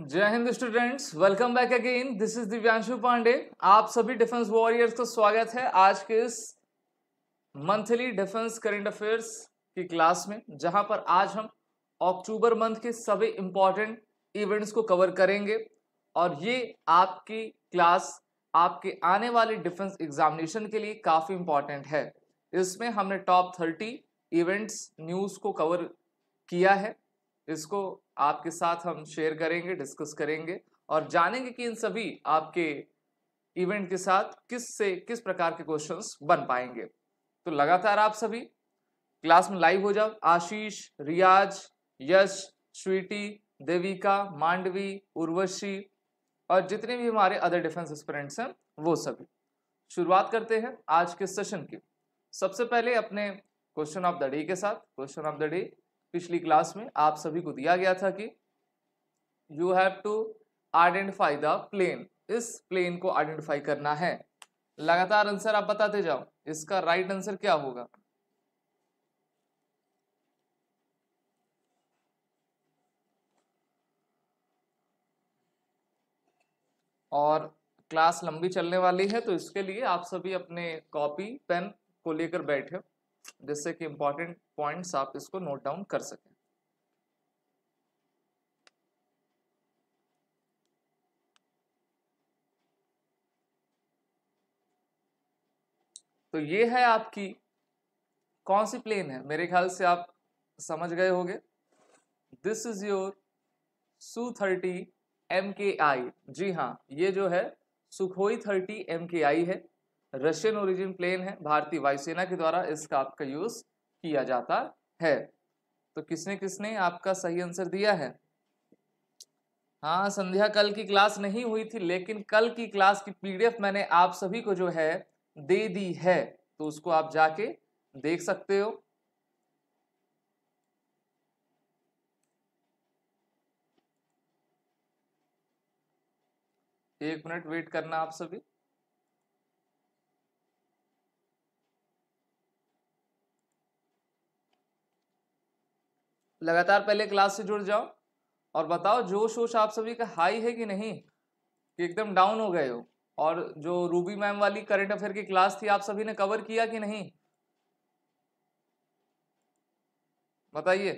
जय हिंद students welcome back again this is Divyanshu Pandey आप सभी डिफेंस वॉरियर्स का स्वागत है आज के इस मंथली डिफेंस करेंट अफेयर्स की क्लास में जहां पर आज हम अक्टूबर मंथ के सभी इंपॉर्टेंट इवेंट्स को कवर करेंगे और ये आपकी क्लास आपके आने वाले डिफेंस एग्जामिनेशन के लिए काफ़ी इंपॉर्टेंट है इसमें हमने टॉप थर्टी इवेंट्स न्यूज़ को कवर किया है इसको आपके साथ हम शेयर करेंगे डिस्कस करेंगे और जानेंगे कि इन सभी आपके इवेंट के साथ किस से किस प्रकार के क्वेश्चंस बन पाएंगे तो लगातार आप सभी क्लास में लाइव हो जाओ आशीष रियाज यश स्वीटी देविका मांडवी उर्वशी और जितने भी हमारे अदर डिफेंस स्टूडेंट्स हैं वो सभी शुरुआत करते हैं आज के सेशन की सबसे पहले अपने क्वेश्चन ऑफ द डे के साथ क्वेश्चन ऑफ द डे पिछली क्लास में आप सभी को दिया गया था कि you have to identify the plane इस प्लेन को आइडेंटिफाई करना है लगातार आंसर आप बताते जाओ इसका राइट आंसर क्या होगा और क्लास लंबी चलने वाली है तो इसके लिए आप सभी अपने कॉपी पेन को लेकर बैठे जिससे कि इम्पॉर्टेंट पॉइंट्स आप इसको नोट डाउन कर सकें तो ये है आपकी कौन सी प्लेन है मेरे ख्याल से आप समझ गए होंगे this is your Su thirty M K I जी हाँ ये जो है सुखोई थर्टी एम के आई है रशियन ओरिजिन प्लेन है भारतीय वायुसेना के द्वारा इसका आपका यूज़ किया जाता है तो किसने किसने आपका सही आंसर दिया है हाँ संध्या कल की क्लास नहीं हुई थी लेकिन कल की क्लास की पीडीएफ मैंने आप सभी को जो है दे दी है तो उसको आप जाके देख सकते हो एक मिनट वेट करना आप सभी लगातार पहले क्लास से जुड़ जाओ और बताओ जोश वोश आप सभी का हाई है कि नहीं कि एकदम डाउन हो गए हो और जो रूबी मैम वाली करंट अफेयर की क्लास थी आप सभी ने कवर किया कि नहीं बताइए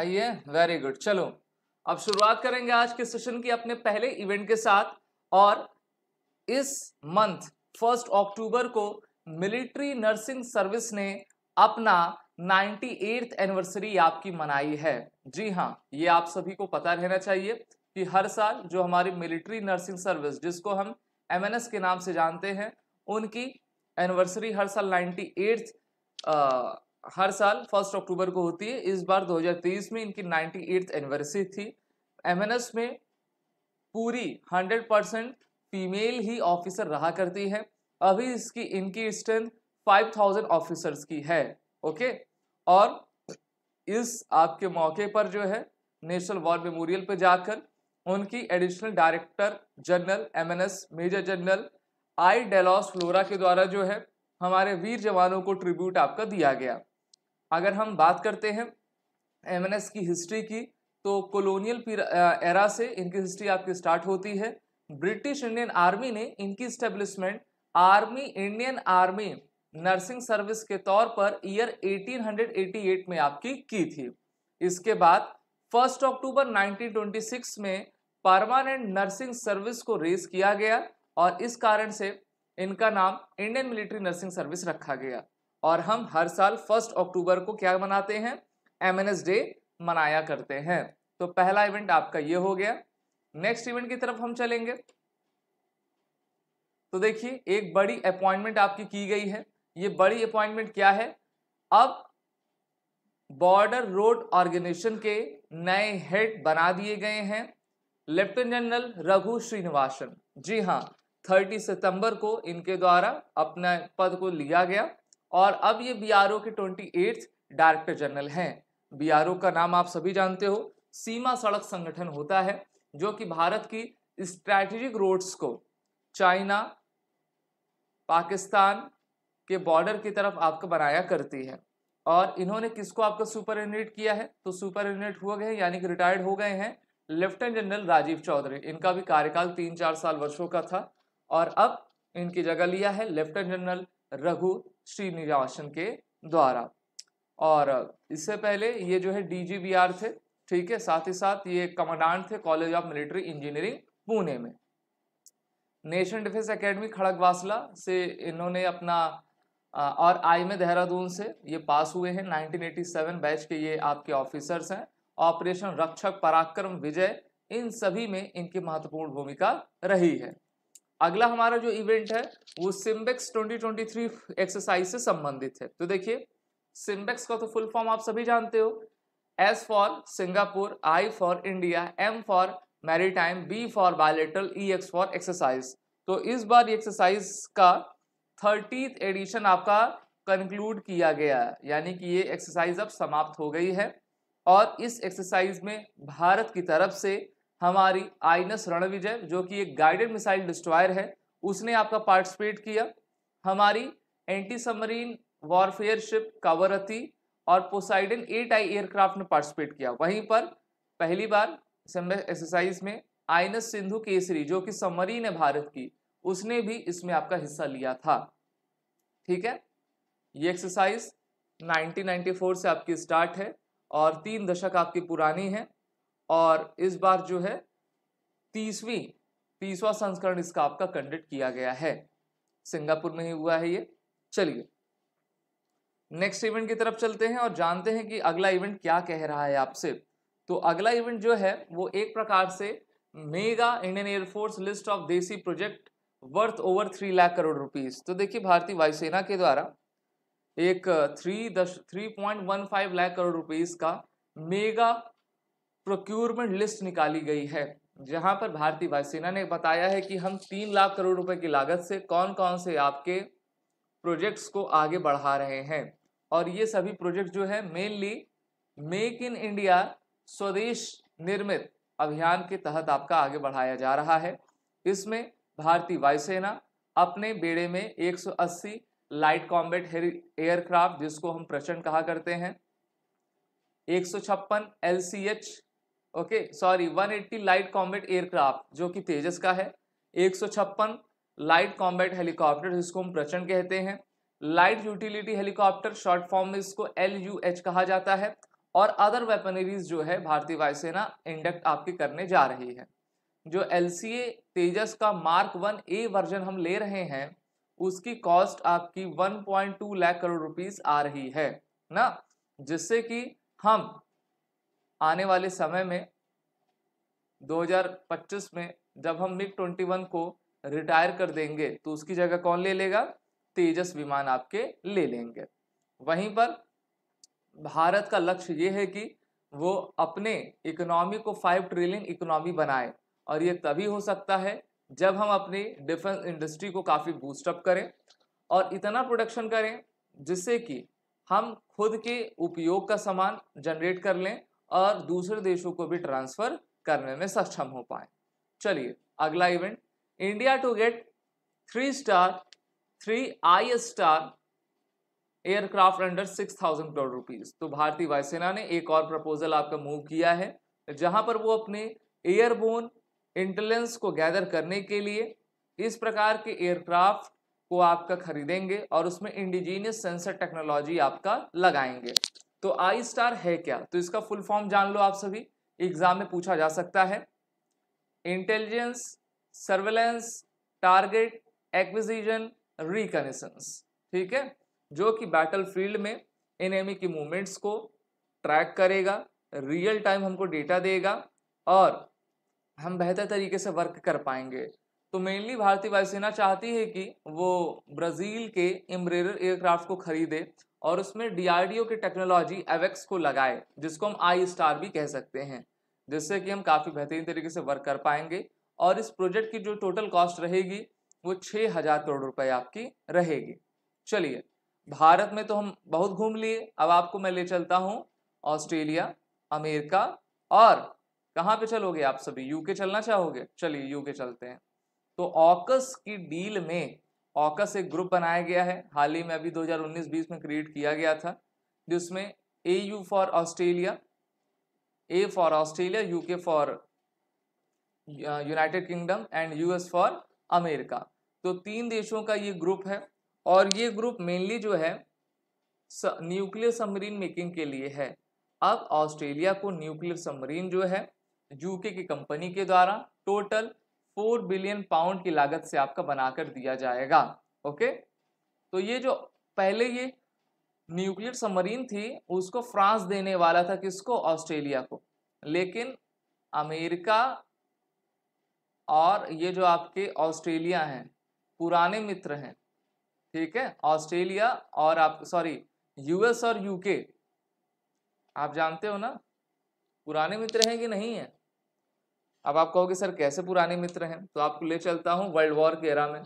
आइए वेरी गुड चलो अब शुरुआत करेंगे आज के सेशन की अपने पहले इवेंट के साथ और इस मंथ फर्स्ट अक्टूबर को मिलिट्री नर्सिंग सर्विस ने अपना नाइन्टी एट्थ एनिवर्सरी आपकी मनाई है जी हाँ ये आप सभी को पता रहना चाहिए कि हर साल जो हमारी मिलिट्री नर्सिंग सर्विस जिसको हम एम के नाम से जानते हैं उनकी एनिवर्सरी हर साल नाइन्टी एट्थ हर साल फर्स्ट अक्टूबर को होती है इस बार 2023 में इनकी नाइन्टी एट्थ एनिवर्सरी थी एम में पूरी 100 परसेंट फीमेल ही ऑफिसर रहा करती है अभी इसकी इनकी स्ट्रेंथ 5000 ऑफिसर्स की है ओके और इस आपके मौके पर जो है नेशनल वॉर मेमोरियल पर जाकर उनकी additional director general M major general I Delos Flora के द्वारा जो है हमारे वीर जवानों को ट्रिब्यूट आपका दिया गया अगर हम बात करते हैं एम की हिस्ट्री की तो कॉलोनियल एरा से इनकी हिस्ट्री आपकी स्टार्ट होती है ब्रिटिश इंडियन आर्मी ने इनकी establishment army Indian army nursing service के तौर पर ईयर 1888 में आपकी की थी इसके बाद फर्स्ट अक्टूबर 1926 में परमानेंट नर्सिंग सर्विस को रेज किया गया और इस कारण से इनका नाम इंडियन मिलिट्री नर्सिंग सर्विस रखा गया और हम हर साल फर्स्ट अक्टूबर को क्या मनाते हैं एम डे मनाया करते हैं तो पहला इवेंट आपका ये हो गया नेक्स्ट इवेंट की तरफ हम चलेंगे तो देखिए एक बड़ी अपॉइंटमेंट आपकी की गई है ये बड़ी अपॉइंटमेंट क्या है अब बॉर्डर रोड ऑर्गेनाइजेशन के नए हेड बना दिए गए हैं लेफ्टिनेंट जनरल रघु श्रीनिवासन जी हाँ 30 सितंबर को इनके द्वारा अपना पद को लिया गया और अब ये बी आर ओ के ट्वेंटी डायरेक्टर जनरल हैं बी आर ओ का नाम आप सभी जानते हो सीमा सड़क संगठन होता है जो कि भारत की स्ट्रैटेजिक रोड्स को चाइना पाकिस्तान के बॉर्डर की तरफ आपको बनाया करती है और इन्होंने किसको आपका सुपर एनिट किया है तो सुपर एनिट हुए गए यानी कि रिटायर्ड हो गए हैं लेफ्टिनेंट जनरल राजीव चौधरी इनका भी कार्यकाल तीन चार साल वर्षों का था और अब इनकी जगह लिया है लेफ्टिनेंट जनरल रघु श्रीनिवासन के द्वारा और इससे पहले ये जो है डीजीबीआर थे ठीक है साथ ही साथ ये कमांडेंट थे college of military engineering Pune में नेशनल डिफेंस एकेडमी खड़गवासला से इन्होंने अपना और आई में देहरादून से ये पास हुए हैं 1987 बैच के ये आपके ऑफिसर्स हैं ऑपरेशन रक्षक पराक्रम विजय इन सभी में इनकी महत्वपूर्ण भूमिका रही है अगला हमारा जो इवेंट है वो सिम्बेक्स 2023 एक्सरसाइज से संबंधित है तो देखिए सिम्बेक्स का तो फुल फॉर्म आप सभी जानते हो S for Singapore I for India M for maritime B for bilateral E X for exercise तो इस बार एक्सरसाइज का थर्टीथ एडिशन आपका कंक्लूड किया गया है यानी कि ये एक्सरसाइज अब समाप्त हो गई है और इस एक्सरसाइज में भारत की तरफ से हमारी एस रणविजय जो कि एक गाइडेड मिसाइल डिस्ट्रॉयर है उसने आपका पार्टिसिपेट किया हमारी anti submarine warfare ship Kavaratti और पोसाइडन एट आई एयरक्राफ्ट ने पार्टिसिपेट किया वहीं पर पहली बार एक्सरसाइज में एस सिंधु केसरी जो कि सबमरीन है भारत की उसने भी इसमें आपका हिस्सा लिया था ठीक है ये एक्सरसाइज 1994 से आपकी स्टार्ट है और तीन दशक आपकी पुरानी है और इस बार जो है तीसवीं तीसवा संस्करण इसका आपका कंडक्ट किया गया है सिंगापुर में ही हुआ है ये चलिए नेक्स्ट इवेंट की तरफ चलते हैं और जानते हैं कि अगला इवेंट क्या कह रहा है आपसे तो अगला इवेंट जो है वो एक प्रकार से mega Indian air force list of desi project worth over three lakh crore rupees तो देखिए भारतीय वायुसेना के द्वारा एक three dash three point one five lakh crore rupees का मेगा प्रोक्यूरमेंट लिस्ट निकाली गई है जहां पर भारतीय वायुसेना ने बताया है कि हम तीन लाख करोड़ रुपए की लागत से कौन कौन से आपके प्रोजेक्ट्स को आगे बढ़ा रहे हैं और ये सभी प्रोजेक्ट जो है मेनली मेक इन इंडिया स्वदेश निर्मित अभियान के तहत आपका आगे बढ़ाया जा रहा है इसमें भारतीय वायुसेना अपने बेड़े में 180 लाइट कॉम्बेट एयरक्राफ्ट जिसको हम प्रचंड कहा करते हैं एक सौ छप्पन L C H okay sorry 180 light combat aircraft जो कि तेजस का है एक लाइट कॉम्बेट हेलीकॉप्टर जिसको हम प्रचंड कहते हैं light utility helicopter short form में इसको एल यू एच कहा जाता है और अदर वेपनरीज जो है भारतीय वायुसेना इंडक्ट आपकी करने जा रही है जो एल तेजस का मार्क वन ए वर्जन हम ले रहे हैं उसकी कॉस्ट आपकी 1.2 लाख करोड़ रुपीस आ रही है ना जिससे कि हम आने वाले समय में 2025 में जब हम मिग 21 को रिटायर कर देंगे तो उसकी जगह कौन ले लेगा तेजस विमान आपके ले लेंगे वहीं पर भारत का लक्ष्य ये है कि वो अपने इकोनॉमी को फाइव ट्रिलियन इकोनॉमी बनाए और ये तभी हो सकता है जब हम अपनी डिफेंस इंडस्ट्री को काफ़ी बूस्टअप करें और इतना प्रोडक्शन करें जिससे कि हम खुद के उपयोग का सामान जनरेट कर लें और दूसरे देशों को भी ट्रांसफर करने में सक्षम हो पाए चलिए अगला event India to get three star three I star aircraft under six thousand crore rupees तो भारतीय वायुसेना ने एक और प्रपोजल आपका मूव किया है जहां पर वो अपने एयरबोन इंटेलिजेंस को गैदर करने के लिए इस प्रकार के एयरक्राफ्ट को आपका खरीदेंगे और उसमें इंडिजीनियस सेंसर टेक्नोलॉजी आपका लगाएंगे तो आई स्टार है क्या तो इसका फुल फॉर्म जान लो आप सभी एग्जाम में पूछा जा सकता है intelligence surveillance target acquisition reconnaissance ठीक है जो कि बैटल फील्ड में एनिमी की मूवमेंट्स को ट्रैक करेगा रियल टाइम हमको डेटा देगा और हम बेहतर तरीके से वर्क कर पाएंगे तो मेनली भारतीय वायुसेना चाहती है कि वो ब्राज़ील के एम्ब्रेर एयरक्राफ्ट को खरीदे और उसमें डीआरडीओ की टेक्नोलॉजी एवेक्स को लगाए जिसको हम आई स्टार भी कह सकते हैं जिससे कि हम काफ़ी बेहतरीन तरीके से वर्क कर पाएंगे और इस प्रोजेक्ट की जो टोटल कॉस्ट रहेगी वो छः हज़ार करोड़ रुपए आपकी रहेगी चलिए भारत में तो हम बहुत घूम लिए अब आपको मैं ले चलता हूँ ऑस्ट्रेलिया अमेरिका और कहाँ पे चलोगे आप सभी यूके चलना चाहोगे चलिए यूके चलते हैं तो ऑकस की डील में ऑकस एक ग्रुप बनाया गया है हाल ही में अभी 2019-20 में क्रिएट किया गया था जिसमें A U for Australia A for Australia UK for United Kingdom and S for America तो तीन देशों का ये ग्रुप है और ये ग्रुप मेनली जो है न्यूक्लियर सबमरीन मेकिंग के लिए है अब ऑस्ट्रेलिया को न्यूक्लियर सबमरीन जो है यूके की कंपनी के द्वारा टोटल फोर बिलियन पाउंड की लागत से आपका बनाकर दिया जाएगा ओके तो ये जो पहले ये न्यूक्लियर सबमरीन थी उसको फ्रांस देने वाला था किसको ऑस्ट्रेलिया को लेकिन अमेरिका और ये जो आपके ऑस्ट्रेलिया हैं पुराने मित्र हैं ठीक है ऑस्ट्रेलिया और आप सॉरी यूएस और यूके आप जानते हो ना पुराने मित्र हैं कि नहीं है अब आप कहोगे सर कैसे पुराने मित्र हैं तो आपको ले चलता हूँ वर्ल्ड वॉर के एरा में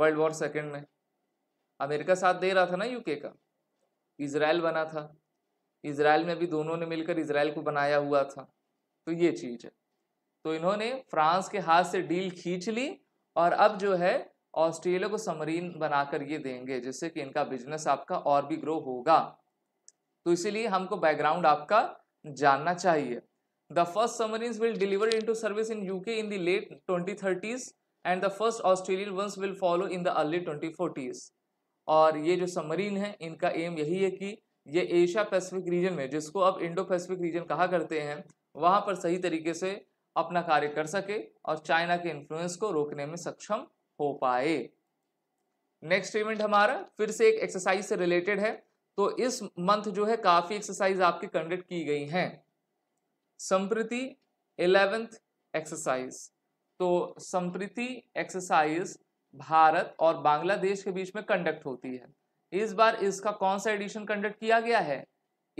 वर्ल्ड वॉर सेकेंड में अमेरिका साथ दे रहा था ना यूके का इसराइल बना था इसराइल में भी दोनों ने मिलकर इसराइल को बनाया हुआ था तो ये चीज़ है तो इन्होंने फ्रांस के हाथ से डील खींच ली और अब जो है ऑस्ट्रेलिया को समरीन बनाकर ये देंगे जिससे कि इनका बिजनेस आपका और भी ग्रो होगा तो इसीलिए हमको बैकग्राउंड आपका जानना चाहिए The first submarines will deliver into service in UK in the late 2030s and the first Australian ones will follow in the early 2040s. और ये जो सबमरीन है इनका एम यही है कि ये एशिया पैसिफिक रीजन में जिसको अब इंडो पैसिफिक रीजन कहा करते हैं वहाँ पर सही तरीके से अपना कार्य कर सके और चाइना के इन्फ्लुएंस को रोकने में सक्षम हो पाए नेक्स्ट इवेंट हमारा फिर से एक एक्सरसाइज से रिलेटेड है तो इस मंथ जो है काफ़ी एक्सरसाइज आपकी कंडक्ट की गई हैं संप्रति एलेवेंथ एक्सरसाइज तो संप्रति एक्सरसाइज भारत और बांग्लादेश के बीच में कंडक्ट होती है इस बार इसका कौन सा एडिशन कंडक्ट किया गया है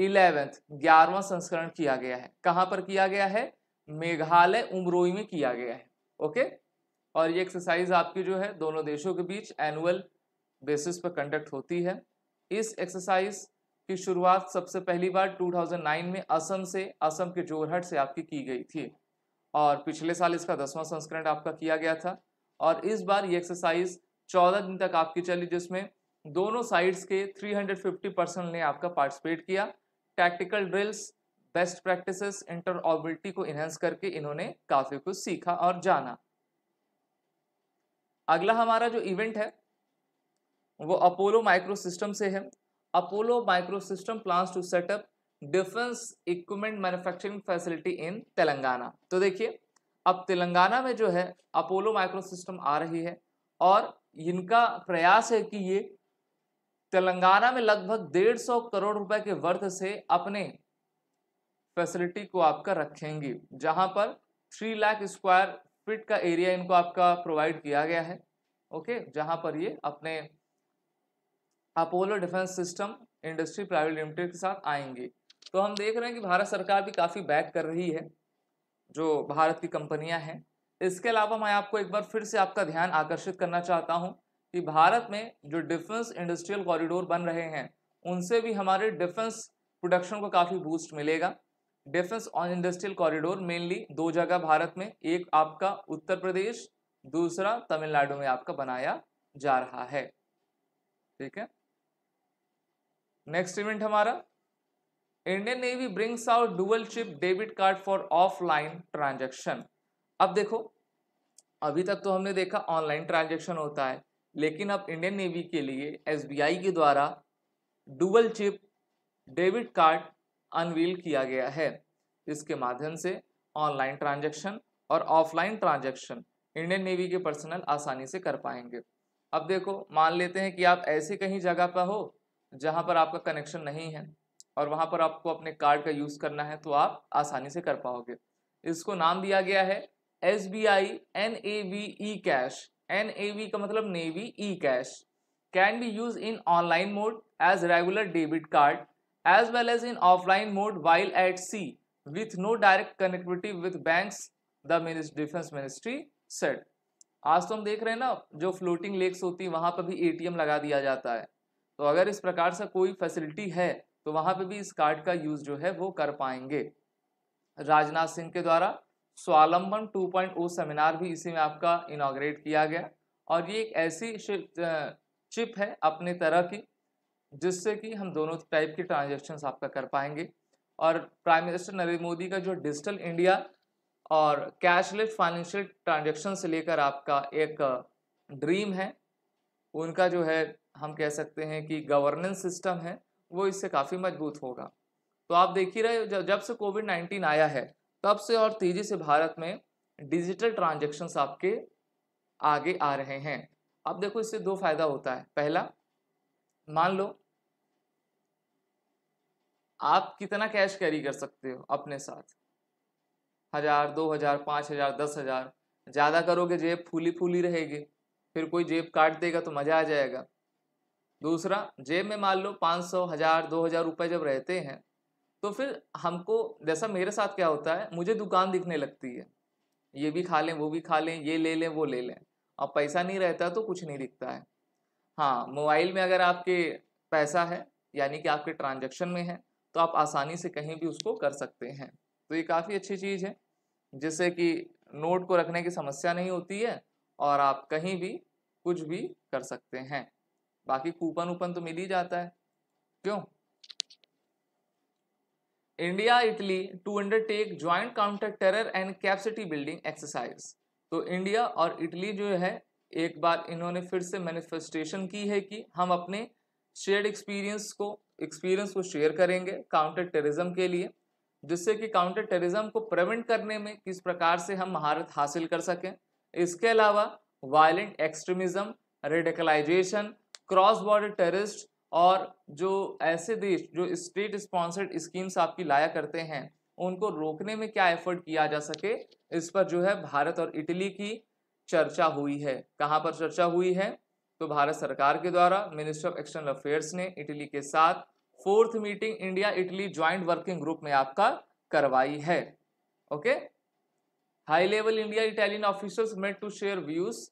इलेवेंथ ग्यारहवा संस्करण किया गया है कहाँ पर किया गया है मेघालय उमरोई में किया गया है ओके और ये एक्सरसाइज आपकी जो है दोनों देशों के बीच एनुअल बेसिस पर कंडक्ट होती है इस एक्सरसाइज की शुरुआत सबसे पहली बार 2009 में असम से असम के जोरहट से आपकी की गई थी और पिछले साल इसका दसवां संस्करण आपका किया गया था और इस बार ये एक्सरसाइज 14 दिन तक आपकी चली जिसमें दोनों साइड्स के 350 परसेंट ने आपका पार्टिसिपेट किया tactical drills best practices interoperability को इन्हेंस करके इन्होंने काफ़ी कुछ सीखा और जाना अगला हमारा जो इवेंट है वो अपोलो माइक्रो सिस्टम से है Apollo micro system to to set up defence equipment manufacturing facility in Telangana तो देखिए अब तेलंगाना में जो है अपोलो माइक्रो सिस्टम आ रही है और इनका प्रयास है कि ये तेलंगाना में लगभग डेढ़ सौ करोड़ रुपए के वर्थ से अपने फैसिलिटी को आपका रखेंगी जहां पर थ्री लाख स्क्वायर फिट का एरिया इनको आपका प्रोवाइड किया गया है ओके जहां पर ये अपने Apollo defence system industry private limited के साथ आएंगे तो हम देख रहे हैं कि भारत सरकार भी काफ़ी बैक कर रही है जो भारत की कंपनियां हैं इसके अलावा मैं आपको एक बार फिर से आपका ध्यान आकर्षित करना चाहता हूं कि भारत में जो डिफेंस इंडस्ट्रियल कॉरिडोर बन रहे हैं उनसे भी हमारे डिफेंस प्रोडक्शन को काफ़ी बूस्ट मिलेगा defence on industrial corridor mainly दो जगह भारत में एक आपका उत्तर प्रदेश दूसरा तमिलनाडु में आपका बनाया जा रहा है ठीक है नेक्स्ट इवेंट हमारा Indian navy brings out dual chip debit card for offline transaction अब देखो अभी तक तो हमने देखा ऑनलाइन ट्रांजेक्शन होता है लेकिन अब इंडियन नेवी के लिए एसबीआई के द्वारा dual chip debit card unveil किया गया है इसके माध्यम से ऑनलाइन ट्रांजेक्शन और ऑफलाइन ट्रांजेक्शन इंडियन नेवी के पर्सनल आसानी से कर पाएंगे अब देखो मान लेते हैं कि आप ऐसे कहीं जगह पर हो जहाँ पर आपका कनेक्शन नहीं है और वहाँ पर आपको अपने कार्ड का यूज़ करना है तो आप आसानी से कर पाओगे इसको नाम दिया गया है S B I N A V E cash N A V का मतलब navy E cash can be use in online mode as regular debit card as well as in offline mode while at sea with no direct connectivity with bank the defence ministry set आज तो हम देख रहे हैं ना जो floating lakes होती है वहां पर भी एटीएम लगा दिया जाता है तो अगर इस प्रकार से कोई फैसिलिटी है तो वहाँ पे भी इस कार्ड का यूज़ जो है वो कर पाएंगे राजनाथ सिंह के द्वारा स्वालंबन 2.0 सेमिनार भी इसी में आपका इनाग्रेट किया गया और ये एक ऐसी चिप है अपने तरह की जिससे कि हम दोनों टाइप की ट्रांजेक्शन्स आपका कर पाएंगे और प्राइम मिनिस्टर नरेंद्र मोदी का जो डिजिटल इंडिया और कैशलेस फाइनेंशियल ट्रांजेक्शन से लेकर आपका एक ड्रीम है उनका जो है हम कह सकते हैं कि गवर्नेंस सिस्टम है वो इससे काफ़ी मजबूत होगा तो आप देख ही रहे जब से कोविड नाइन्टीन आया है तब से और तेज़ी से भारत में डिजिटल ट्रांजेक्शन्स आपके आगे आ रहे हैं अब देखो इससे दो फायदा होता है पहला मान लो आप कितना कैश कैरी कर सकते हो अपने साथ हजार दो हजार पाँच हजार दस हजार ज़्यादा करोगे जेब फूली फूली रहेगी फिर कोई जेब काट देगा तो मज़ा आ जाएगा दूसरा जेब में मान लो पाँच सौ हज़ार दो हज़ार रुपये जब रहते हैं तो फिर हमको जैसा मेरे साथ क्या होता है मुझे दुकान दिखने लगती है ये भी खा लें वो भी खा लें ये ले लें वो ले लें और पैसा नहीं रहता तो कुछ नहीं दिखता है हाँ मोबाइल में अगर आपके पैसा है यानी कि आपके ट्रांजेक्शन में है तो आप आसानी से कहीं भी उसको कर सकते हैं तो ये काफ़ी अच्छी चीज़ है जिससे कि नोट को रखने की समस्या नहीं होती है और आप कहीं भी कुछ भी कर सकते हैं बाकी कूपन ऊपन तो मिल ही जाता है क्यों India Italy to undertake joint counter terror and capacity building exercise तो इंडिया और इटली जो है एक बार इन्होंने फिर से मैनिफेस्टेशन की है कि हम अपने शेयर्ड एक्सपीरियंस को एक्सपीरियंस को शेयर करेंगे काउंटर टेररिज्म के लिए जिससे कि काउंटर टेररिज्म को प्रिवेंट करने में किस प्रकार से हम महारत हासिल कर सकें इसके अलावा violent extremism radicalisation cross border terrorist और जो ऐसे देश जो स्टेट स्पॉन्सर्ड स्कीम्स आपकी लाया करते हैं उनको रोकने में क्या एफर्ट किया जा सके इस पर जो है भारत और इटली की चर्चा हुई है कहाँ पर चर्चा हुई है तो भारत सरकार के द्वारा मिनिस्टर ऑफ एक्सटर्नल अफेयर्स ने इटली के साथ fourth meeting India Italy joint working group में आपका करवाई है okay high level India Italian officers met to share views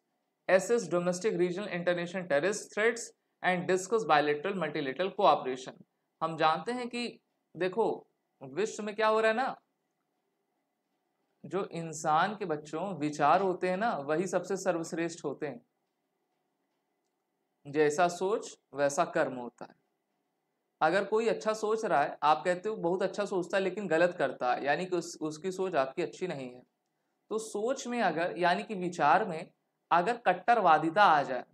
assess domestic regional international terrorist threats and discuss bilateral multilateral cooperation हम जानते हैं कि देखो विश्व में क्या हो रहा है ना जो इंसान के बच्चों विचार होते हैं ना वही सबसे सर्वश्रेष्ठ होते हैं जैसा सोच वैसा कर्म होता है अगर कोई अच्छा सोच रहा है आप कहते हो बहुत अच्छा सोचता है लेकिन गलत करता है यानी कि उस, उसकी सोच आपकी अच्छी नहीं है तो सोच में अगर यानी कि विचार में अगर कट्टरवादिता आ जाए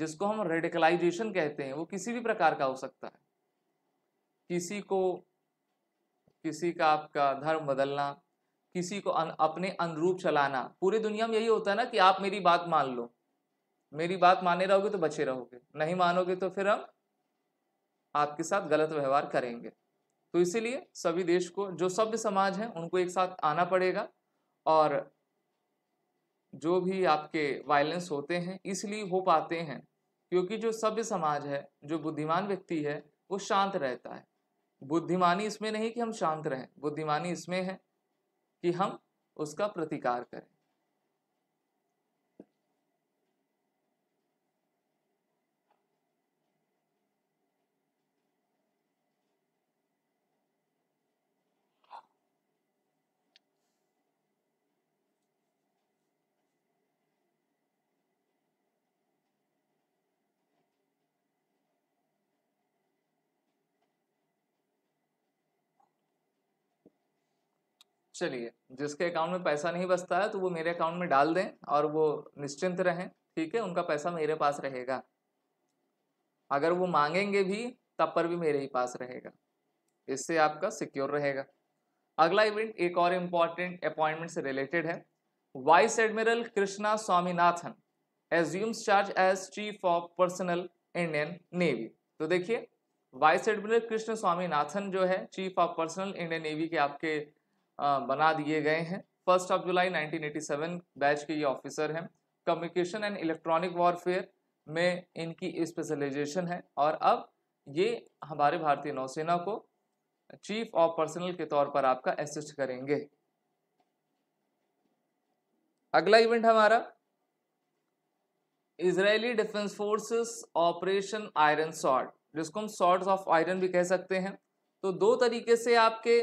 जिसको हम रेडिकलाइजेशन कहते हैं वो किसी भी प्रकार का हो सकता है किसी को किसी का आपका धर्म बदलना किसी को अन, अपने अनुरूप चलाना पूरी दुनिया में यही होता है ना कि आप मेरी बात मान लो मेरी बात माने रहोगे तो बचे रहोगे नहीं मानोगे तो फिर हम आपके साथ गलत व्यवहार करेंगे तो इसीलिए सभी देश को जो सभ्य समाज है उनको एक साथ आना पड़ेगा और जो भी आपके वायलेंस होते हैं इसलिए हो पाते हैं क्योंकि जो सभ्य समाज है जो बुद्धिमान व्यक्ति है वो शांत रहता है बुद्धिमानी इसमें नहीं कि हम शांत रहें बुद्धिमानी इसमें है कि हम उसका प्रतिकार करें चलिए जिसके अकाउंट में पैसा नहीं बचता है तो वो मेरे अकाउंट में डाल दें और वो निश्चिंत रहें ठीक है उनका पैसा मेरे पास रहेगा अगर वो मांगेंगे भी तब पर भी मेरे ही पास रहेगा इससे आपका सिक्योर रहेगा अगला इवेंट एक और इम्पॉर्टेंट अपॉइंटमेंट से रिलेटेड है vice admiral Krishna Swaminathan assumes charge as chief of personnel Indian navy तो देखिए वाइस एडमिरल कृष्ण स्वामीनाथन जो है chief of personnel Indian navy के आपके बना दिए गए हैं फर्स्ट ऑफ जुलाई 1987 बैच के ये ऑफिसर हैं कम्युनिकेशन एंड इलेक्ट्रॉनिक वॉरफेयर में इनकी स्पेशलाइजेशन है और अब ये हमारे भारतीय नौसेना को चीफ ऑफ पर्सनल के तौर पर आपका असिस्ट करेंगे अगला इवेंट हमारा Israeli defence forces operation iron sword जिसको हम सॉर्ट्स ऑफ आयरन भी कह सकते हैं तो दो तरीके से आपके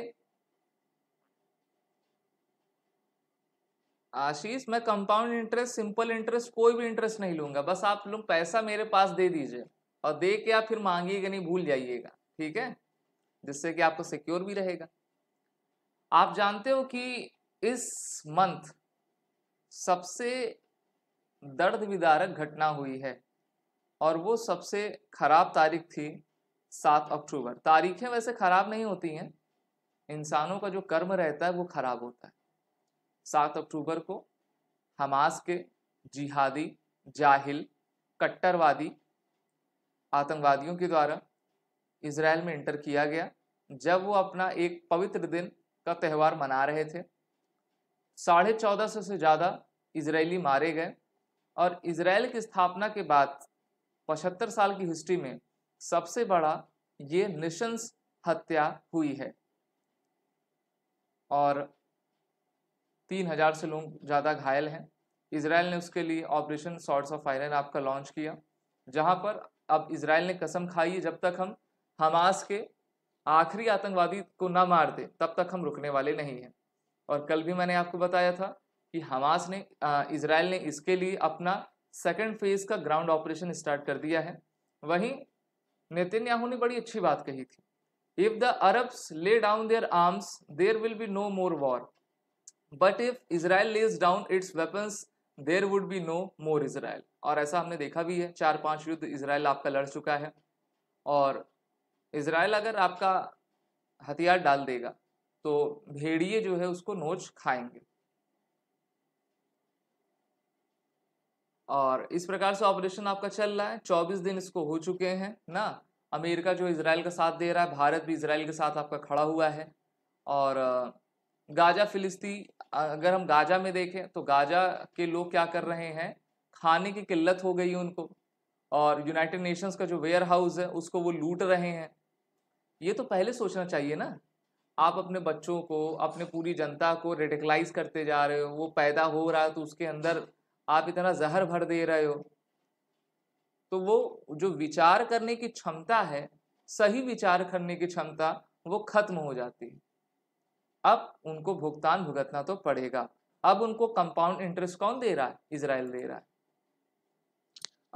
आशीष मैं कंपाउंड इंटरेस्ट सिंपल इंटरेस्ट कोई भी इंटरेस्ट नहीं लूंगा बस आप लोग पैसा मेरे पास दे दीजिए और दे के आप फिर मांगिएगा नहीं भूल जाइएगा ठीक है जिससे कि आपको सिक्योर भी रहेगा आप जानते हो कि इस मंथ सबसे दर्द विदारक घटना हुई है और वो सबसे ख़राब तारीख थी सात अक्टूबर तारीखें वैसे ख़राब नहीं होती हैं इंसानों का जो कर्म रहता है वो ख़राब होता है सात अक्टूबर को हमास के जिहादी जाहिल कट्टरवादी आतंकवादियों के द्वारा इसराइल में इंटर किया गया जब वो अपना एक पवित्र दिन का त्यौहार मना रहे थे साढ़े चौदह सौ से ज़्यादा इसराइली मारे गए और इसराइल की स्थापना के बाद पचहत्तर साल की हिस्ट्री में सबसे बड़ा ये निशंस हत्या हुई है और तीन हज़ार से लोग ज़्यादा घायल हैं इसराइल ने उसके लिए ऑपरेशन सॉर्ट्स ऑफ आयरन आपका लॉन्च किया जहां पर अब इसराइल ने कसम खाई है जब तक हम हमास के आखिरी आतंकवादी को ना मार दे तब तक हम रुकने वाले नहीं हैं और कल भी मैंने आपको बताया था कि हमास ने इसराइल ने इसके लिए अपना सेकेंड फेज का ग्राउंड ऑपरेशन स्टार्ट कर दिया है वहीं नेतन्याहू ने बड़ी अच्छी बात कही थी if the Arabs lay down their arms there will be no more war but if Israel lays down its weapons there would be no more Israel और ऐसा हमने देखा भी है चार पांच युद्ध इसराइल आपका लड़ चुका है और इसराइल अगर आपका हथियार डाल देगा तो भेड़िए जो है उसको नोच खाएंगे और इस प्रकार से ऑपरेशन आपका चल रहा है चौबीस दिन इसको हो चुके हैं ना अमेरिका जो इसराइल का साथ दे रहा है भारत भी इसराइल के साथ आपका खड़ा हुआ है और गाजा फिलिस्ती अगर हम गाजा में देखें तो गाजा के लोग क्या कर रहे हैं खाने की किल्लत हो गई उनको और यूनाइटेड नेशंस का जो वेयर हाउस है उसको वो लूट रहे हैं ये तो पहले सोचना चाहिए ना आप अपने बच्चों को अपने पूरी जनता को रेडिकलाइज करते जा रहे हो वो पैदा हो रहा है तो उसके अंदर आप इतना जहर भर दे रहे हो तो वो जो विचार करने की क्षमता है सही विचार करने की क्षमता वो खत्म हो जाती है अब उनको भुगतान भुगतना तो पड़ेगा अब उनको कंपाउंड इंटरेस्ट कौन दे रहा है इसराइल दे रहा है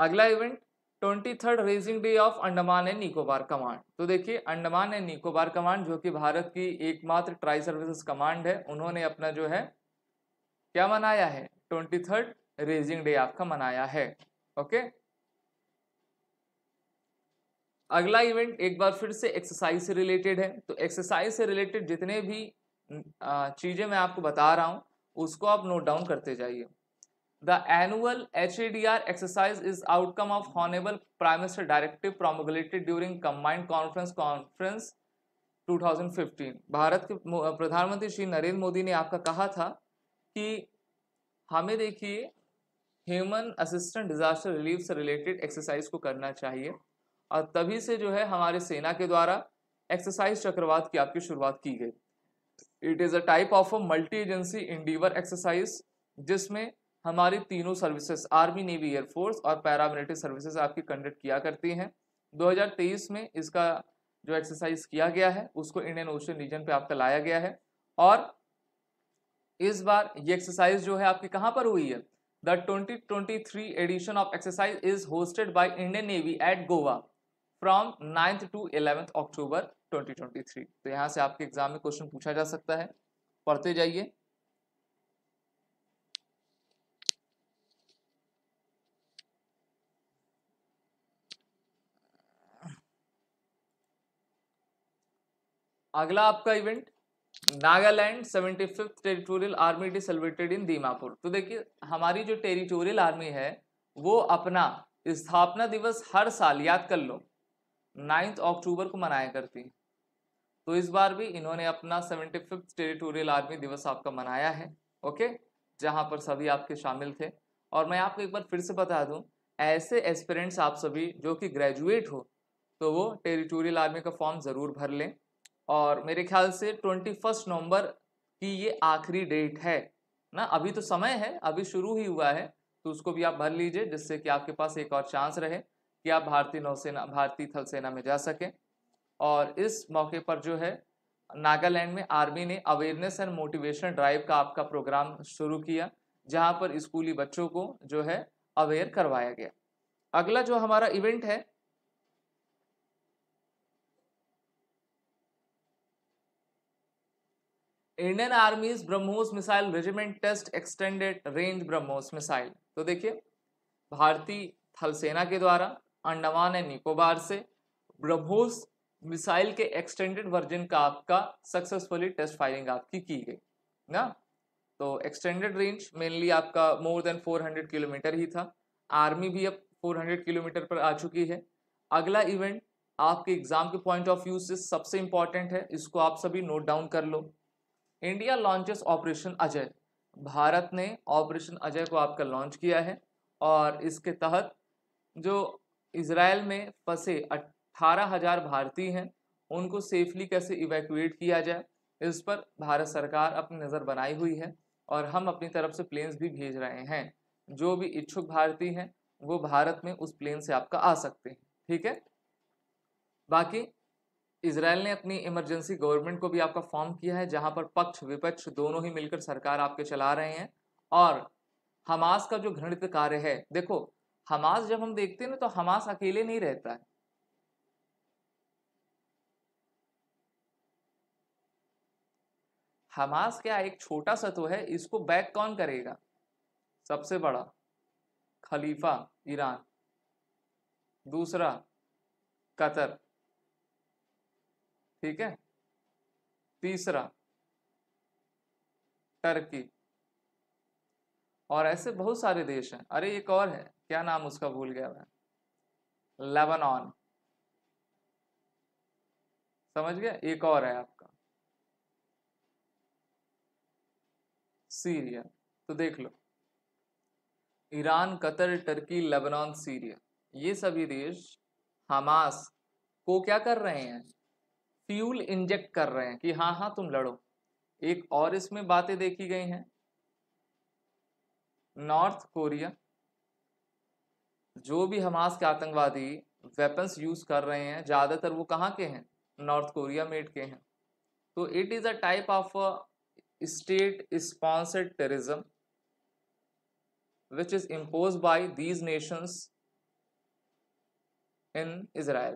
अगला event twenty third raising day of Andaman and Nicobar command तो देखिए अंडमान एंड निकोबार कमांड जो कि भारत की एकमात्र ट्राई सर्विसेज कमांड है उन्होंने अपना जो है क्या मनाया है ट्वेंटी थर्ड रेजिंग डे आपका मनाया है ओके अगला इवेंट एक बार फिर से एक्सरसाइज से रिलेटेड है तो एक्सरसाइज से रिलेटेड जितने भी चीज़ें मैं आपको बता रहा हूँ उसको आप नोट डाउन करते जाइए the annual H A D R exercise is outcome of honourable prime minister directive promulgated during combined conference conference 2015 भारत के प्रधानमंत्री श्री नरेंद्र मोदी ने आपका कहा था कि हमें देखिए ह्यूमन असिस्टेंट डिजास्टर रिलीफ से रिलेटेड एक्सरसाइज को करना चाहिए और तभी से जो है हमारे सेना के द्वारा एक्सरसाइज चक्रवात की आपकी शुरुआत की गई it is a type of a multi agency endeavour exercise जिसमें हमारी तीनों सर्विसेज आर्मी नेवी एयरफोर्स और पैरामिलिट्री सर्विसेज आपकी कंडक्ट किया करती हैं 2023 में इसका जो एक्सरसाइज किया गया है उसको इंडियन ओशन रीजन पे आपका लाया गया है और इस बार ये एक्सरसाइज जो है आपकी कहाँ पर हुई है the 2023 edition of exercise is hosted by Indian navy at Goa from ninth to eleventh October 2023 तो यहां से आपके एग्जाम में क्वेश्चन पूछा जा सकता है पढ़ते जाइए अगला आपका event Nagaland seventy fifth territorial army day celebrated in Dimapur तो देखिए हमारी जो टेरिटोरियल आर्मी है वो अपना स्थापना दिवस हर साल याद कर लो नाइन्थ अक्टूबर को मनाया करती है तो इस बार भी इन्होंने अपना सेवेंटी फिफ्थ टेरिटोरियल आर्मी दिवस आपका मनाया है ओके जहाँ पर सभी आपके शामिल थे और मैं आपको एक बार फिर से बता दूँ ऐसे एस्पिरेंट्स आप सभी जो कि ग्रेजुएट हो तो वो टेरिटोरियल आर्मी का फॉर्म ज़रूर भर लें और मेरे ख्याल से ट्वेंटी फर्स्ट नवम्बर की ये आखिरी डेट है ना अभी तो समय है अभी शुरू ही हुआ है तो उसको भी आप भर लीजिए जिससे कि आपके पास एक और चांस रहे कि आप भारतीय नौसेना भारतीय थल सेना में जा सकें और इस मौके पर जो है नागालैंड में आर्मी ने अवेयरनेस एंड मोटिवेशन ड्राइव का आपका प्रोग्राम शुरू किया जहां पर स्कूली बच्चों को जो है अवेयर करवाया गया अगला जो हमारा इवेंट है Indian army's BrahMos missile regiment test extended range BrahMos missile तो देखिए भारतीय थल सेना के द्वारा अंडमान एंड निकोबार से ब्रह्मोस मिसाइल के एक्सटेंडेड वर्जन का आपका सक्सेसफुली टेस्ट फायरिंग आपकी की गई ना तो एक्सटेंडेड रेंज मेनली आपका मोर देन 400 किलोमीटर ही था आर्मी भी अब 400 किलोमीटर पर आ चुकी है अगला इवेंट आपके एग्जाम के पॉइंट ऑफ व्यू से सबसे इंपॉर्टेंट है इसको आप सभी नोट डाउन कर लो इंडिया लॉन्चेस ऑपरेशन अजय भारत ने ऑपरेशन अजय को आपका लॉन्च किया है और इसके तहत जो इसराइल में फंसे अठारह हजार भारतीय हैं उनको सेफली कैसे इवैक्यूएट किया जाए इस पर भारत सरकार अपनी नज़र बनाई हुई है और हम अपनी तरफ से प्लेन्स भी भेज रहे हैं जो भी इच्छुक भारतीय हैं वो भारत में उस प्लेन से आपका आ सकते हैं ठीक है बाकी इसराइल ने अपनी इमरजेंसी गवर्नमेंट को भी आपका फॉर्म किया है जहां पर पक्ष विपक्ष दोनों ही मिलकर सरकार आपके चला रहे हैं और हमास का जो घृणित कार्य है देखो हमास जब हम देखते हैं ना तो हमास अकेले नहीं रहता है हमास क्या एक छोटा सा तो है इसको बैक कौन करेगा सबसे बड़ा खलीफा ईरान दूसरा कतर ठीक है तीसरा टर्की और ऐसे बहुत सारे देश हैं अरे एक और है क्या नाम उसका भूल गया मैं लेबनान समझ गया एक और है आपका सीरिया तो देख लो Iran Qatar Turkey Lebanon Syria ये सभी देश हमास को क्या कर रहे हैं फ्यूल इंजेक्ट कर रहे हैं कि हाँ हाँ तुम लड़ो एक और इसमें बातें देखी गई हैं नॉर्थ कोरिया जो भी हमास के आतंकवादी वेपन्स यूज कर रहे हैं ज़्यादातर वो कहाँ के हैं नॉर्थ कोरिया मेड के हैं तो it is a type of state sponsored terrorism which is impose by these nations in Israel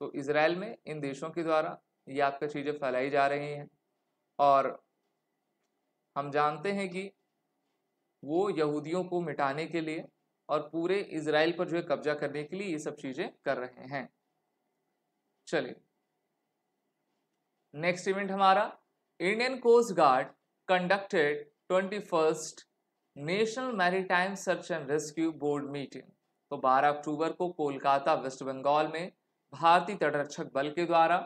तो इसराइल में इन देशों के द्वारा ये आपके चीज़ें फैलाई जा रही हैं और हम जानते हैं कि वो यहूदियों को मिटाने के लिए और पूरे इसराइल पर जो है कब्जा करने के लिए ये सब चीज़ें कर रहे हैं चलिए नेक्स्ट इवेंट हमारा Indian coast guard conducted twenty first national maritime search and rescue board meeting तो 12 अक्टूबर को कोलकाता वेस्ट बंगाल में भारतीय तटरक्षक बल के द्वारा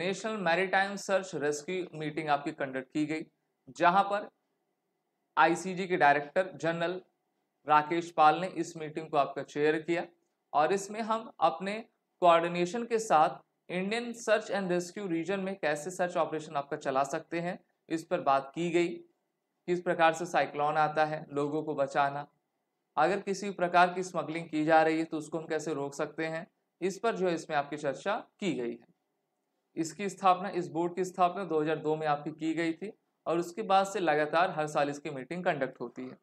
national maritime search rescue meeting आपकी कंडक्ट की गई जहां पर आईसीजी के डायरेक्टर जनरल राकेश पाल ने इस मीटिंग को आपका चेयर किया और इसमें हम अपने कोऑर्डिनेशन के साथ Indian search and rescue region में कैसे सर्च ऑपरेशन आपका चला सकते हैं इस पर बात की गई किस प्रकार से साइक्लॉन आता है लोगों को बचाना अगर किसी प्रकार की स्मगलिंग की जा रही है तो उसको हम कैसे रोक सकते हैं इस पर जो है इसमें आपकी चर्चा की गई है इसकी स्थापना इस बोर्ड की स्थापना 2002 में आपकी की गई थी और उसके बाद से लगातार हर साल इसकी मीटिंग कंडक्ट होती है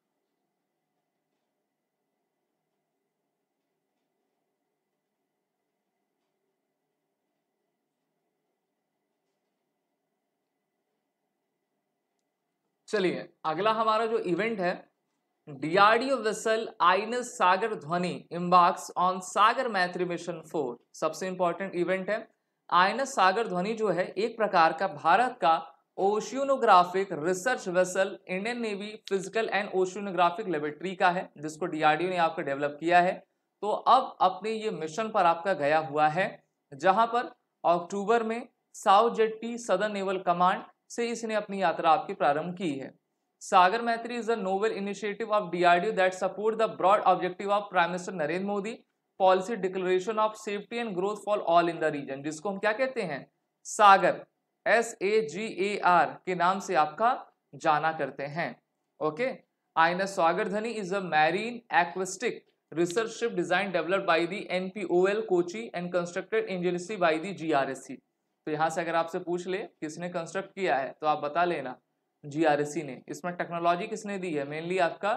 चलिए अगला हमारा जो इवेंट है डीआरडीओ वेसल आइनस सागर ध्वनि इम्बाक्स on Sagar Maitri mission four सबसे इंपॉर्टेंट इवेंट है आइनस सागर ध्वनि जो है एक प्रकार का भारत का oceanographic research vessel Indian navy physical and oceanographic laboratory का है जिसको डीआरडीओ ने आपका डेवलप किया है तो अब अपने ये मिशन पर आपका गया हुआ है जहां पर अक्टूबर में south jetty southern naval command से इसने अपनी यात्रा आपकी प्रारंभ की है Sagar Maitri is the novel initiative of DRDO that support the broad objective of prime minister Narendra Modi policy declaration of safety and growth for all in the region जिसको हम क्या कहते हैं सागर S A ji A R के नाम से आपका जाना करते हैं okay INS Sagar Dhwani is a marine acoustic research ship design developed by the NPOL Kochi and constructed ingeniously R S C तो यहाँ से अगर आपसे पूछ ले किसने कंस्ट्रक्ट किया है तो आप बता लेना जी ने इसमें टेक्नोलॉजी किसने दी है मेनली आपका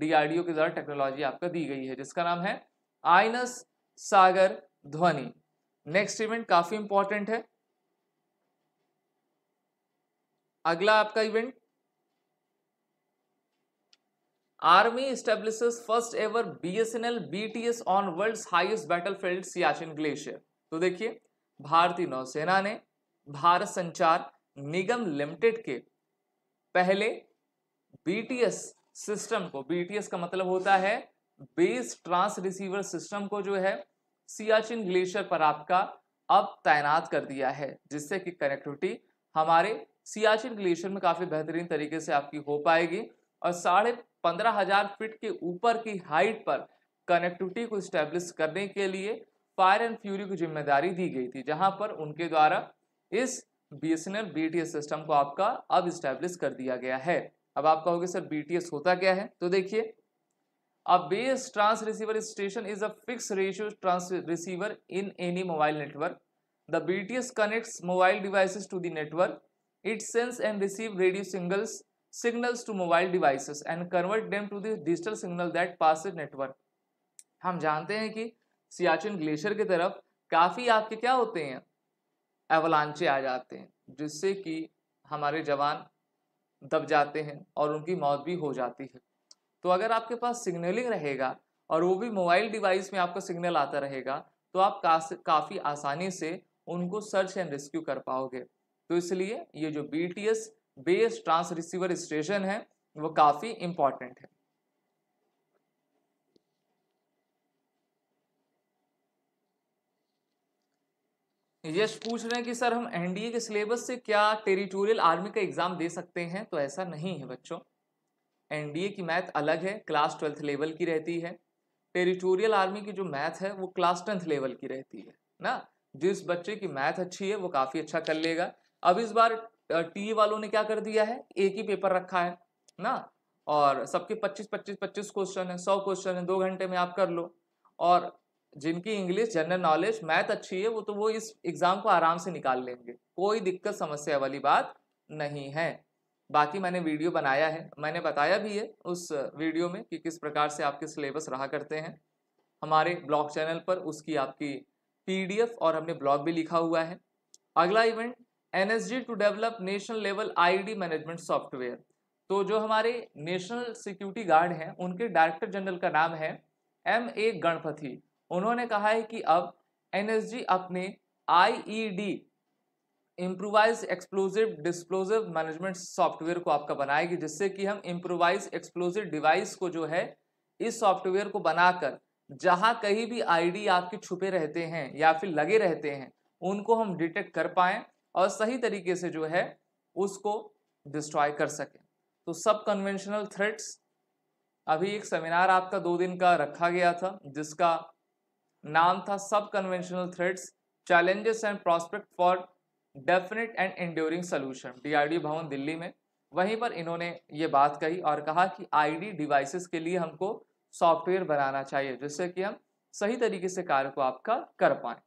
डी के द्वारा टेक्नोलॉजी आपका दी गई है जिसका नाम है आइनस सागर ध्वनि नेक्स्ट इवेंट काफी इंपॉर्टेंट है अगला आपका event army establishes first ever BSNL BTS on world's highest battlefield Siachen glacier तो देखिए भारतीय नौसेना ने भारत संचार निगम लिमिटेड के पहले बीटीएस सिस्टम को बीटीएस का मतलब होता है बेस ट्रांस रिसीवर सिस्टम को जो है सियाचिन ग्लेशियर पर आपका अब तैनात कर दिया है जिससे कि कनेक्टिविटी हमारे सियाचिन ग्लेशियर में काफ़ी बेहतरीन तरीके से आपकी हो पाएगी और साढ़े पंद्रह हजार फिट के ऊपर की हाइट पर कनेक्टिविटी को स्टैब्लिश करने के लिए फायर एंड फ्यूरी को जिम्मेदारी दी गई थी जहां पर उनके द्वारा इस B S N BSNL BTS system को आपका अब स्टैब्लिश कर दिया गया है अब आप कहोगे सर बीटीएस होता क्या है तो देखिए अब base transceiver station is a fixed radio transceiver in any mobile network the BTS connects mobile device to the network it sends and receive radio singles signals to mobile devices and convert them to the digital signal that pass network हम जानते हैं कि Siachen glacier की तरफ काफ़ी आपके क्या होते हैं एवलांचे आ जाते हैं जिससे कि हमारे जवान दब जाते हैं और उनकी मौत भी हो जाती है तो अगर आपके पास सिग्नलिंग रहेगा और वो भी मोबाइल डिवाइस में आपका सिग्नल आता रहेगा तो आप काफ़ी आसानी से उनको सर्च एंड रेस्क्यू कर पाओगे तो इसलिए ये जो B T S based transceiver station है वो काफ़ी इम्पॉर्टेंट है यश पूछ रहे हैं कि सर हम एनडीए के सिलेबस से क्या टेरिटोरियल आर्मी का एग्जाम दे सकते हैं तो ऐसा नहीं है बच्चों एनडीए की मैथ अलग है क्लास ट्वेल्थ लेवल की रहती है टेरिटोरियल आर्मी की जो मैथ है वो क्लास टेंथ लेवल की रहती है ना जिस बच्चे की मैथ अच्छी है वो काफ़ी अच्छा कर लेगा अब इस बार टी वालों ने क्या कर दिया है एक ही पेपर रखा है ना और सबके 25 25 25 क्वेश्चन है 100 क्वेश्चन है दो घंटे में आप कर लो और जिनकी इंग्लिश जनरल नॉलेज मैथ अच्छी है वो तो वो इस एग्ज़ाम को आराम से निकाल लेंगे कोई दिक्कत समस्या वाली बात नहीं है बाकी मैंने वीडियो बनाया है मैंने बताया भी है उस वीडियो में कि किस प्रकार से आपके सिलेबस रहा करते हैं हमारे ब्लॉग चैनल पर उसकी आपकी पीडीएफ और हमने ब्लॉग भी लिखा हुआ है अगला event NSG to develop national level IED management software तो जो हमारे नेशनल सिक्योरिटी गार्ड हैं उनके डायरेक्टर जनरल का नाम है एम ए गणपति उन्होंने कहा है कि अब एनएसजी अपने IED improvise explosive disposal management software को आपका बनाएगी जिससे कि हम इम्प्रोवाइज एक्सप्लोजिव डिवाइस को जो है इस सॉफ्टवेयर को बनाकर जहाँ कहीं भी आईडी आपके छुपे रहते हैं या फिर लगे रहते हैं उनको हम डिटेक्ट कर पाएँ और सही तरीके से जो है उसको डिस्ट्रॉय कर सकें तो सब कन्वेंशनल थ्रेट्स अभी एक सेमिनार आपका दो दिन का रखा गया था जिसका नाम था sub conventional threats challenges and prospect for definite and enduring solution DRD Bhawan Delhi में वहीं पर इन्होंने ये बात कही और कहा कि आईडी डिवाइसेस के लिए हमको सॉफ्टवेयर बनाना चाहिए जिससे कि हम सही तरीके से कार्य को आपका कर पाए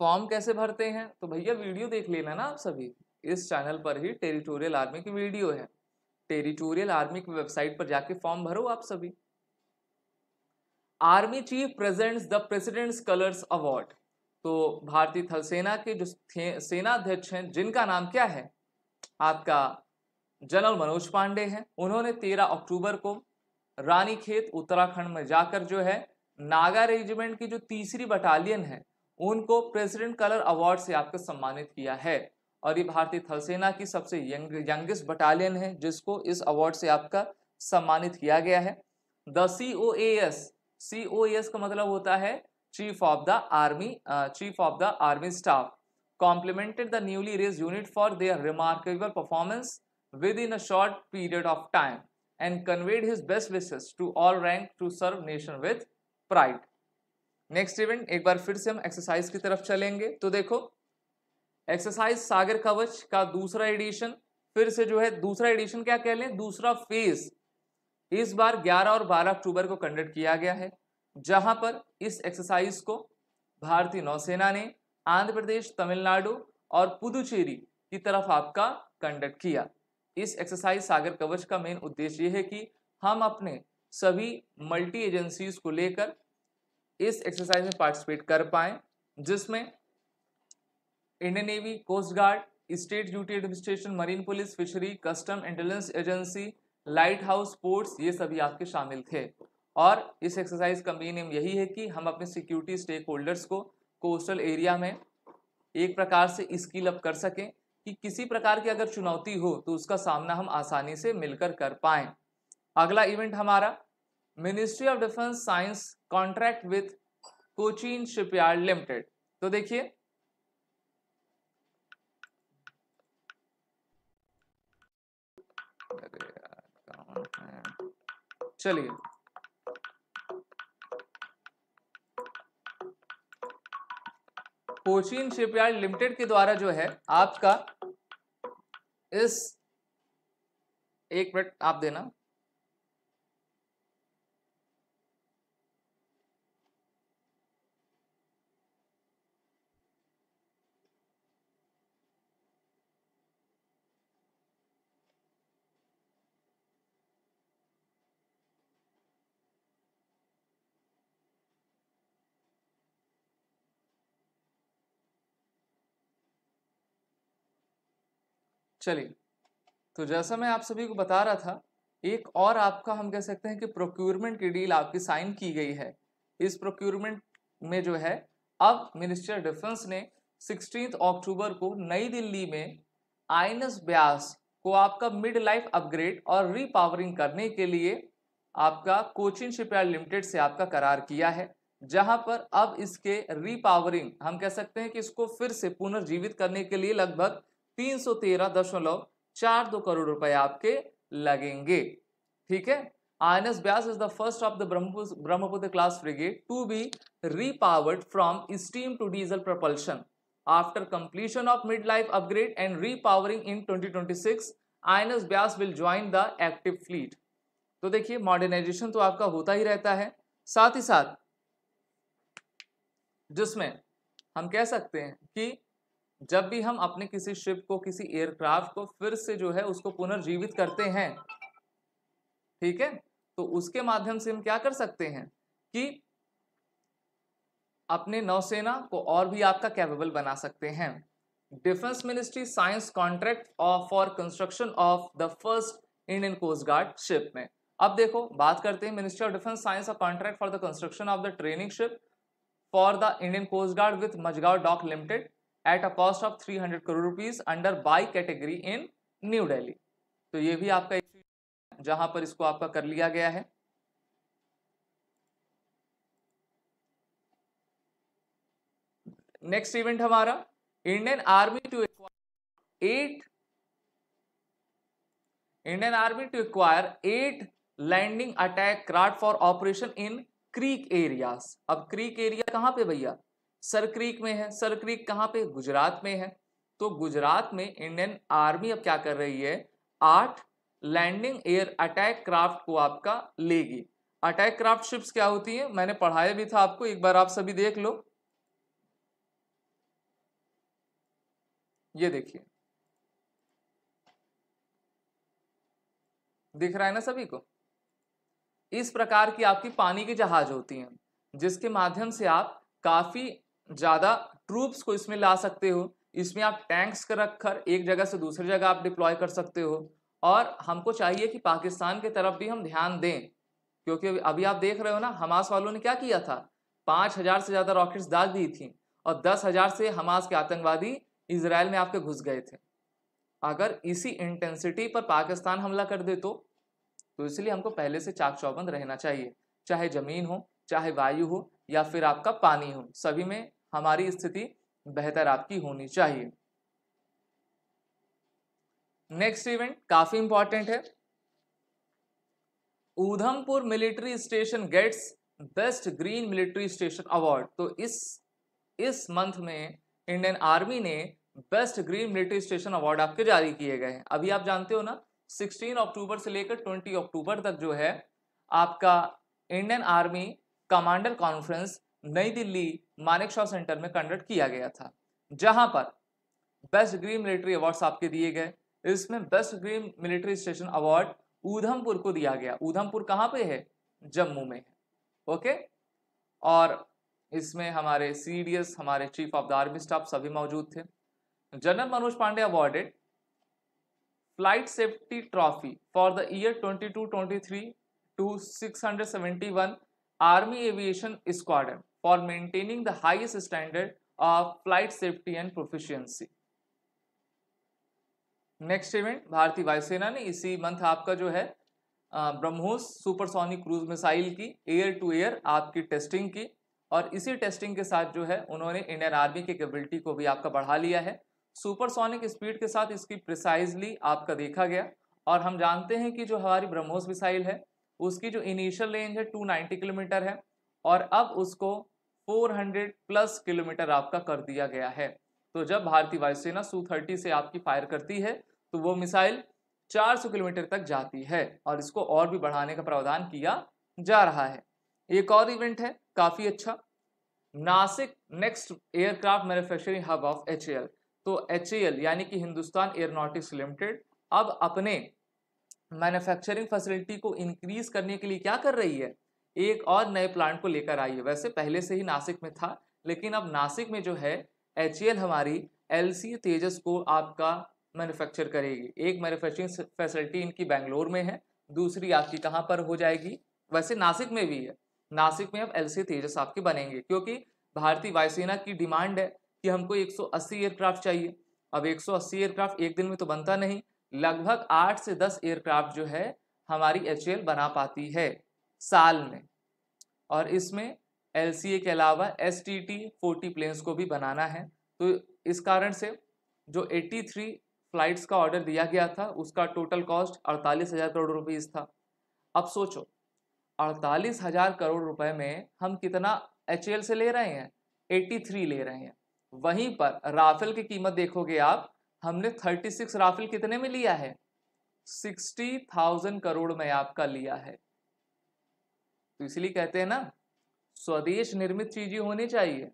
फॉर्म कैसे भरते हैं तो भैया वीडियो देख लेना ना आप सभी इस चैनल पर ही टेरिटोरियल आर्मी की वीडियो है टेरिटोरियल आर्मी की वेबसाइट पर जाके फॉर्म भरो आप सभी army chief presents the president's colours award तो भारतीय थल सेना के जो सेना अध्यक्ष हैं जिनका नाम क्या है आपका जनरल मनोज पांडे हैं उन्होंने 13 अक्टूबर को रानी खेत उत्तराखंड में जाकर जो है नागा रेजिमेंट की जो तीसरी बटालियन है उनको प्रेसिडेंट कलर अवार्ड से आपका सम्मानित किया है और ये भारतीय थलसेना की सबसे यंग यंगेस्ट बटालियन है जिसको इस अवार्ड से आपका सम्मानित किया गया है the C O A S C O S का मतलब होता है chief of the army chief of the army staff complimented the newly raise unit for their remarkable performance within a short period of time and conveyed his best wishes to all rank to serve nation with pride next event एक बार फिर से हम exercise की तरफ चलेंगे तो देखो एक्सरसाइज सागर कवच का दूसरा एडिशन फिर से जो है दूसरा एडिशन क्या कह लें दूसरा फेज इस बार 11 और 12 अक्टूबर को कंडक्ट किया गया है जहां पर इस एक्सरसाइज को भारतीय नौसेना ने आंध्र प्रदेश तमिलनाडु और पुदुचेरी की तरफ आपका कंडक्ट किया इस एक्सरसाइज सागर कवच का मेन उद्देश्य यह है कि हम अपने सभी मल्टी एजेंसीज को लेकर इस एक्सरसाइज में पार्टिसिपेट कर पाए जिसमें Indian navy coast guard state duty administration marine police fishery custom intelligence agency lighthouse ports ये सभी आपके शामिल थे और इस एक्सरसाइज का मेन एम यही है कि हम अपने सिक्योरिटी स्टेक होल्डर्स को कोस्टल एरिया में एक प्रकार से स्किल अप कर सकें कि किसी प्रकार की अगर चुनौती हो तो उसका सामना हम आसानी से मिलकर कर पाए अगला इवेंट हमारा ministry of defence signs contract with Cochin shipyard limited तो देखिए चलिए कोचीन शिपयार्ड लिमिटेड के द्वारा जो है आपका इस एक मिनट आप देना चलिए तो जैसा मैं आप सभी को बता रहा था एक और आपका हम कह सकते हैं कि प्रोक्यूरमेंट की डील आपकी साइन की गई है इस प्रोक्यूरमेंट में जो है अब मिनिस्टर डिफेंस ने सिक्सटीन अक्टूबर को नई दिल्ली में आइनस ब्यास को आपका मिड लाइफ अपग्रेड और रीपावरिंग करने के लिए आपका कोचिंग शिपयार्ड लिमिटेड से आपका करार किया है जहां पर अब इसके रीपावरिंग हम कह सकते हैं कि इसको फिर से पुनर्जीवित करने के लिए लगभग तीन सौ तेरह दशमलव चार दो करोड़ रुपए आपके लगेंगे ठीक है I Beas is the first of the Brahmaputra class frigate to be repowered from steam to diesel propulsion after completion of mid-life twenty and repowering in 2026 INS Beas will join the active fleet तो देखिए मॉडर्नाइजेशन तो आपका होता ही रहता है साथ ही साथ जिसमें हम कह सकते हैं कि जब भी हम अपने किसी शिप को किसी एयरक्राफ्ट को फिर से जो है उसको पुनर्जीवित करते हैं ठीक है तो उसके माध्यम से हम क्या कर सकते हैं कि अपने नौसेना को और भी आपका कैपेबल बना सकते हैं defence ministry signs contract of for construction of the first Indian coast guard ship में अब देखो बात करते हैं ministry of defence signs of contract for the construction of the training ship for the Indian coast guard with Mazagon dock limited at a cost of 300 crore rupees under buy category in new Delhi तो ये भी आपका जहां पर इसको आपका कर लिया गया है नेक्स्ट इवेंट हमारा Indian army to acquire eight Indian army to acquire eight landing attack craft for operation in creek areas अब क्रीक एरिया कहां पे भैया सरक्रीक में है सरक्रीक कहाँ पे गुजरात में है तो गुजरात में इंडियन आर्मी अब क्या कर रही है आठ लैंडिंग एयर अटैक क्राफ्ट को आपका लेगी अटैक क्राफ्ट शिप्स क्या होती है मैंने पढ़ाया भी था आपको एक बार आप सभी देख लो ये देखिए दिख रहा है ना सभी को इस प्रकार की आपकी पानी के जहाज होती हैं जिसके माध्यम से आप काफी ज़्यादा ट्रूप्स को इसमें ला सकते हो इसमें आप टैंक्स कर रखकर एक जगह से दूसरी जगह आप डिप्लॉय कर सकते हो और हमको चाहिए कि पाकिस्तान की तरफ भी हम ध्यान दें क्योंकि अभी आप देख रहे हो ना हमास वालों ने क्या किया था पाँच हज़ार से ज़्यादा रॉकेट्स दाग दी थी और दस हज़ार से हमास के आतंकवादी इसराइल में आपके घुस गए थे अगर इसी इंटेंसिटी पर पाकिस्तान हमला कर दे तो तो इसलिए हमको पहले से चाक चौबंद रहना चाहिए चाहे ज़मीन हो चाहे वायु हो या फिर आपका पानी हो सभी में हमारी स्थिति बेहतर आपकी होनी चाहिए नेक्स्ट इवेंट काफी इंपॉर्टेंट है Udhampur military station gets best green military station award तो इस इस मंथ में इंडियन आर्मी ने best green military station award आपके जारी किए गए हैं अभी आप जानते हो ना 16 अक्टूबर से लेकर 20 अक्टूबर तक जो है आपका Indian army commander conference Nai Delhi Manekshaw centre में कंडक्ट किया गया था जहां पर बेस्ट ग्रीन मिलिट्री अवार्ड्स आपके दिए गए इसमें best green military station award Udhampur को दिया गया ऊधमपुर कहाँ पे है जम्मू में है ओके और इसमें हमारे सी हमारे chief of the army staff सभी मौजूद थे general Manoj Pande awarded flight safety trophy for the year 22-23 to 671 army aviation squadron for maintaining the highest standard of flight safety and proficiency. Next event भारतीय वायुसेना ने इसी मंथ आपका जो है ब्रह्मोस सुपरसोनिक क्रूज मिसाइल की एयर टू एयर आपकी testing की और इसी टेस्टिंग के साथ जो है उन्होंने इंडियन आर्मी की कैपेबिलिटी को भी आपका बढ़ा लिया है सुपरसोनिक स्पीड के साथ इसकी प्रिसाइजली आपका देखा गया और हम जानते हैं कि जो हमारी ब्रह्मोस मिसाइल है उसकी जो इनिशियल रेंज है टू किलोमीटर है और अब उसको 400 प्लस किलोमीटर आपका कर दिया गया है तो जब भारतीय वायुसेना सू थर्टी से आपकी फायर करती है तो वो मिसाइल 400 किलोमीटर तक जाती है और इसको और भी बढ़ाने का प्रावधान किया जा रहा है एक और इवेंट है काफ़ी अच्छा Nashik next aircraft manufacturing hub of H तो एच यानी कि हिंदुस्तान एयरोनॉटिक्स लिमिटेड अब अपने मैन्युफैक्चरिंग फैसिलिटी को इंक्रीज करने के लिए क्या कर रही है एक और नए प्लांट को लेकर आई है वैसे पहले से ही नासिक में था लेकिन अब नासिक में जो है एच हमारी एल तेजस को आपका मैन्युफैक्चर करेगी एक मैन्युफैक्चरिंग फैसिलिटी इनकी बेंगलोर में है दूसरी आपकी कहाँ पर हो जाएगी वैसे नासिक में भी है नासिक में अब एल तेजस आपके बनेंगे क्योंकि भारतीय वायुसेना की डिमांड है कि हमको 180 एयरक्राफ्ट चाहिए अब 180 एयरक्राफ्ट एक दिन में तो बनता नहीं लगभग आठ से दस एयरक्राफ्ट जो है हमारी एच बना पाती है साल में और इसमें एल के अलावा S T T forty planes को भी बनाना है तो इस कारण से जो 83 फ्लाइट्स का ऑर्डर दिया गया था उसका टोटल कॉस्ट अड़तालीस हज़ार करोड़ रुपीज़ था अब सोचो अड़तालीस हज़ार करोड़ रुपए में हम कितना एच से ले रहे हैं 83 ले रहे हैं वहीं पर राफेल की कीमत देखोगे आप हमने 36 राफेल कितने में लिया है 60,000 करोड़ में आपका लिया है तो इसलिए कहते हैं ना स्वदेश निर्मित चीजें होनी चाहिए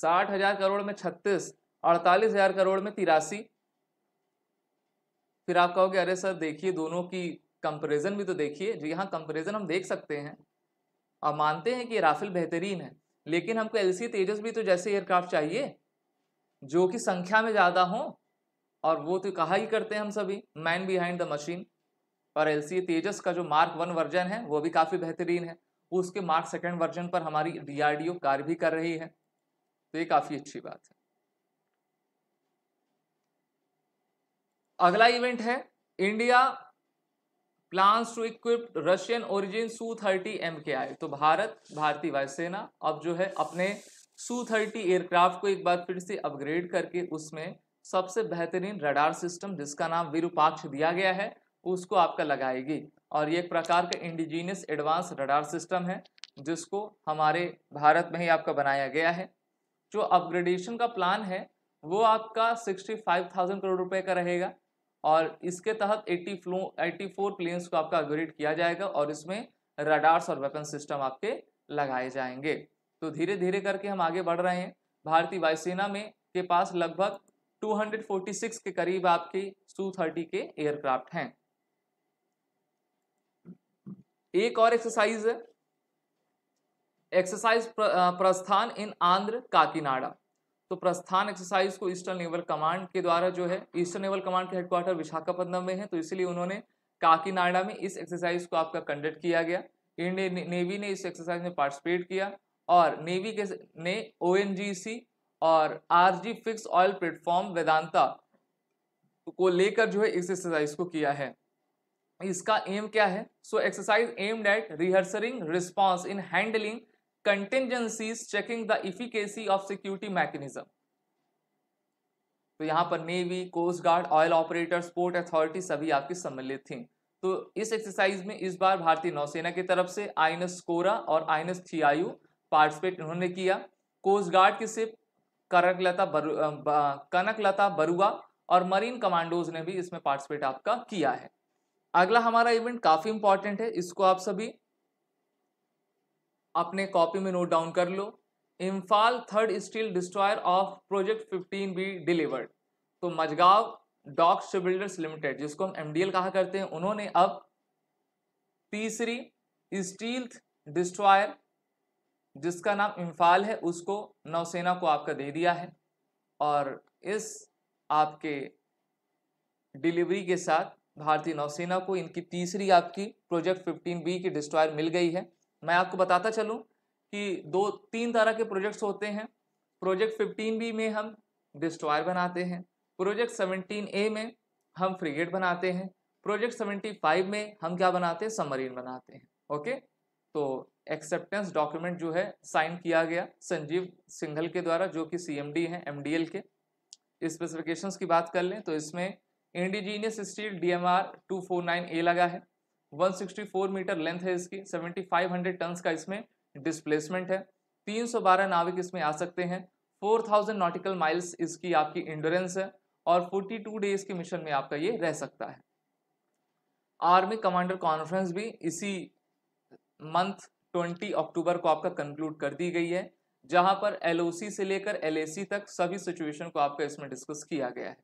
साठ हजार करोड़ में छत्तीस अड़तालीस हजार करोड़ में तिरासी फिर आप कहोगे अरे सर देखिए दोनों की कंपैरिजन भी तो देखिए जी हाँ कंपैरिजन हम देख सकते हैं और मानते हैं कि राफेल बेहतरीन है लेकिन हमको एल सी तेजस भी तो जैसे एयरक्राफ्ट चाहिए जो कि संख्या में ज़्यादा हो और वो तो कहा ही करते हैं हम सभी मैन बिहाइंड द मशीन और एल तेजस का जो मार्क वन वर्जन है वो भी काफ़ी बेहतरीन है उसके मार्क सेकेंड वर्जन पर हमारी डी कार्य भी कर रही है तो ये काफ़ी अच्छी बात है अगला इवेंट है India plans to equip Russian origin Su thirty M K I तो भारत भारतीय वायुसेना अब जो है अपने सू थर्टी एयरक्राफ्ट को एक बार फिर से अपग्रेड करके उसमें सबसे बेहतरीन रडार सिस्टम जिसका नाम विरूपाक्ष दिया गया है उसको आपका लगाएगी और ये एक प्रकार का इंडिजीनियस एडवांस रडार सिस्टम है जिसको हमारे भारत में ही आपका बनाया गया है जो अपग्रेडेशन का प्लान है वो आपका सिक्सटी फाइव थाउजेंड करोड़ रुपए का रहेगा और इसके तहत eighty flow eighty four planes को आपका अपग्रेड किया जाएगा और इसमें रडार्स और वेपन सिस्टम आपके लगाए जाएंगे तो धीरे धीरे करके हम आगे बढ़ रहे हैं भारतीय वायुसेना में के पास लगभग 246 के करीब आपके सू थर्टी के एयरक्राफ्ट हैं एक और एक्सरसाइज है एक्सरसाइज प्रस्थान इन आंध्र काकीनाडा तो प्रस्थान एक्सरसाइज को ईस्टर्न नेवल कमांड के द्वारा जो है ईस्टर्न नेवल कमांड के हेडक्वार्टर विशाखापट्टनम में है तो इसलिए उन्होंने काकीनाडा में इस एक्सरसाइज को आपका कंडक्ट किया गया इंडियन ने, नेवी ने इस एक्सरसाइज में पार्टिसिपेट किया और नेवी के ने ओ और R G fix oil platform Vedanta को लेकर जो है इस एक्सरसाइज को किया है इसका एम क्या है so exercise aimed at rehearsing response in handling contingencies checking the efficacy of security mechanism तो यहाँ पर navy coast guard oil operator port authority सभी आपकी सम्मिलित थी तो इस एक्सरसाइज में इस बार भारतीय नौसेना की तरफ से आई कोरा और आई एन एस पार्टिसिपेट इन्होंने किया कोस्ट गार्ड की सिर्फ करकलता बरु कनकलता बरुआ और मरीन कमांडोज ने भी इसमें पार्टिसिपेट आपका किया है अगला हमारा इवेंट काफी इंपॉर्टेंट है इसको आप सभी अपने कॉपी में नोट डाउन कर लो Imphal third stealth destroyer of project 15 B delivered तो Mazagon dock shipbuilders limited जिसको हम एमडीएल कहा करते हैं उन्होंने अब तीसरी स्टील डिस्ट्रॉयर जिसका नाम इम्फाल है उसको नौसेना को आपका दे दिया है और इस आपके डिलीवरी के साथ भारतीय नौसेना को इनकी तीसरी आपकी प्रोजेक्ट 15 बी की डिस्ट्रॉयर मिल गई है मैं आपको बताता चलूं कि दो तीन तरह के प्रोजेक्ट्स होते हैं प्रोजेक्ट 15 बी में हम डिस्ट्रॉयर बनाते हैं प्रोजेक्ट 17 ए में हम फ्रिगेट बनाते हैं प्रोजेक्ट 75 में हम क्या बनाते हैं सबमरीन बनाते हैं ओके तो एक्सेप्टेंस डॉक्यूमेंट जो है साइन किया गया संजीव सिंघल के द्वारा जो कि सीएमडी हैं एमडीएल के स्पेसिफिकेशंस की बात कर लें तो इसमें indigenous steel D M R two four nine A लगा है 164 मीटर लेंथ है इसकी 7500 टन्स का इसमें डिस्प्लेसमेंट है 312 नाविक इसमें आ सकते हैं 4000 नॉटिकल माइल्स इसकी आपकी इंडोरेंस है और 42 डेज के मिशन में आपका ये रह सकता है आर्मी कमांडर कॉन्फ्रेंस भी इसी मंथ 20 अक्टूबर को आपका कंक्लूड कर दी गई है जहां पर एलओसी से लेकर एलएसी तक सभी सिचुएशन को आपका इसमें डिस्कस किया गया है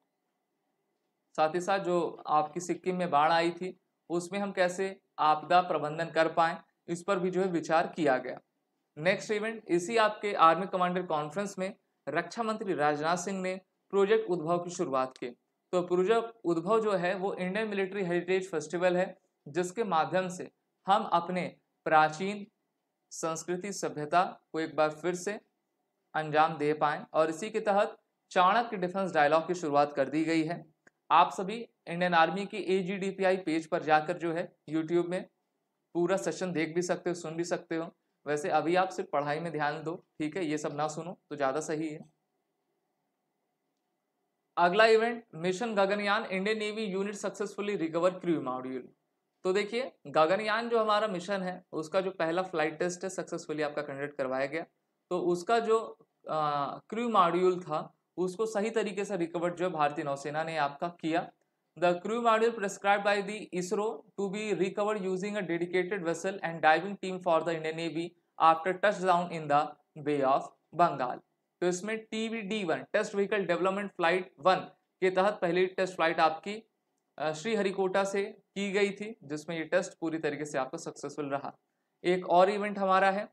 साथ ही साथ जो आपकी सिक्किम में बाढ़ आई थी उसमें हम कैसे आपदा प्रबंधन कर पाएँ इस पर भी जो है विचार किया गया नेक्स्ट इवेंट इसी आपके आर्मी कमांडर कॉन्फ्रेंस में रक्षा मंत्री राजनाथ सिंह ने प्रोजेक्ट उद्भव की शुरुआत की तो प्रोजेक्ट उद्भव जो है वो इंडियन मिलिट्री हेरिटेज फेस्टिवल है जिसके माध्यम से हम अपने प्राचीन संस्कृति सभ्यता को एक बार फिर से अंजाम दे पाएँ और इसी के तहत चाणक्य डिफेंस डायलॉग की शुरुआत कर दी गई है आप सभी इंडियन आर्मी की ए पेज पर जाकर जो है यूट्यूब में पूरा सेशन देख भी सकते हो सुन भी सकते हो वैसे अभी आप सिर्फ पढ़ाई में ध्यान दो ठीक है ये सब ना सुनो तो ज़्यादा सही है अगला event mission Gaganyaan Indian navy unit successfully recover crew module तो देखिए गगनयान जो हमारा मिशन है उसका जो पहला फ्लाइट टेस्ट है सक्सेसफुली आपका कंडक्ट करवाया गया तो उसका जो क्रू मॉड्यूल था उसको सही तरीके से रिकवर जो है भारतीय नौसेना ने आपका किया crew module module by the ISRO to be recover using a dedicated vessel and diving team for the Indian navy after touch down in the bay of Bengal तो इसमें T V D one test vehicle development flight one के तहत पहली test flight आपकी श्रीहरिकोटा से की गई थी जिसमें ये टेस्ट पूरी तरीके से आपका सक्सेसफुल रहा एक और इवेंट हमारा है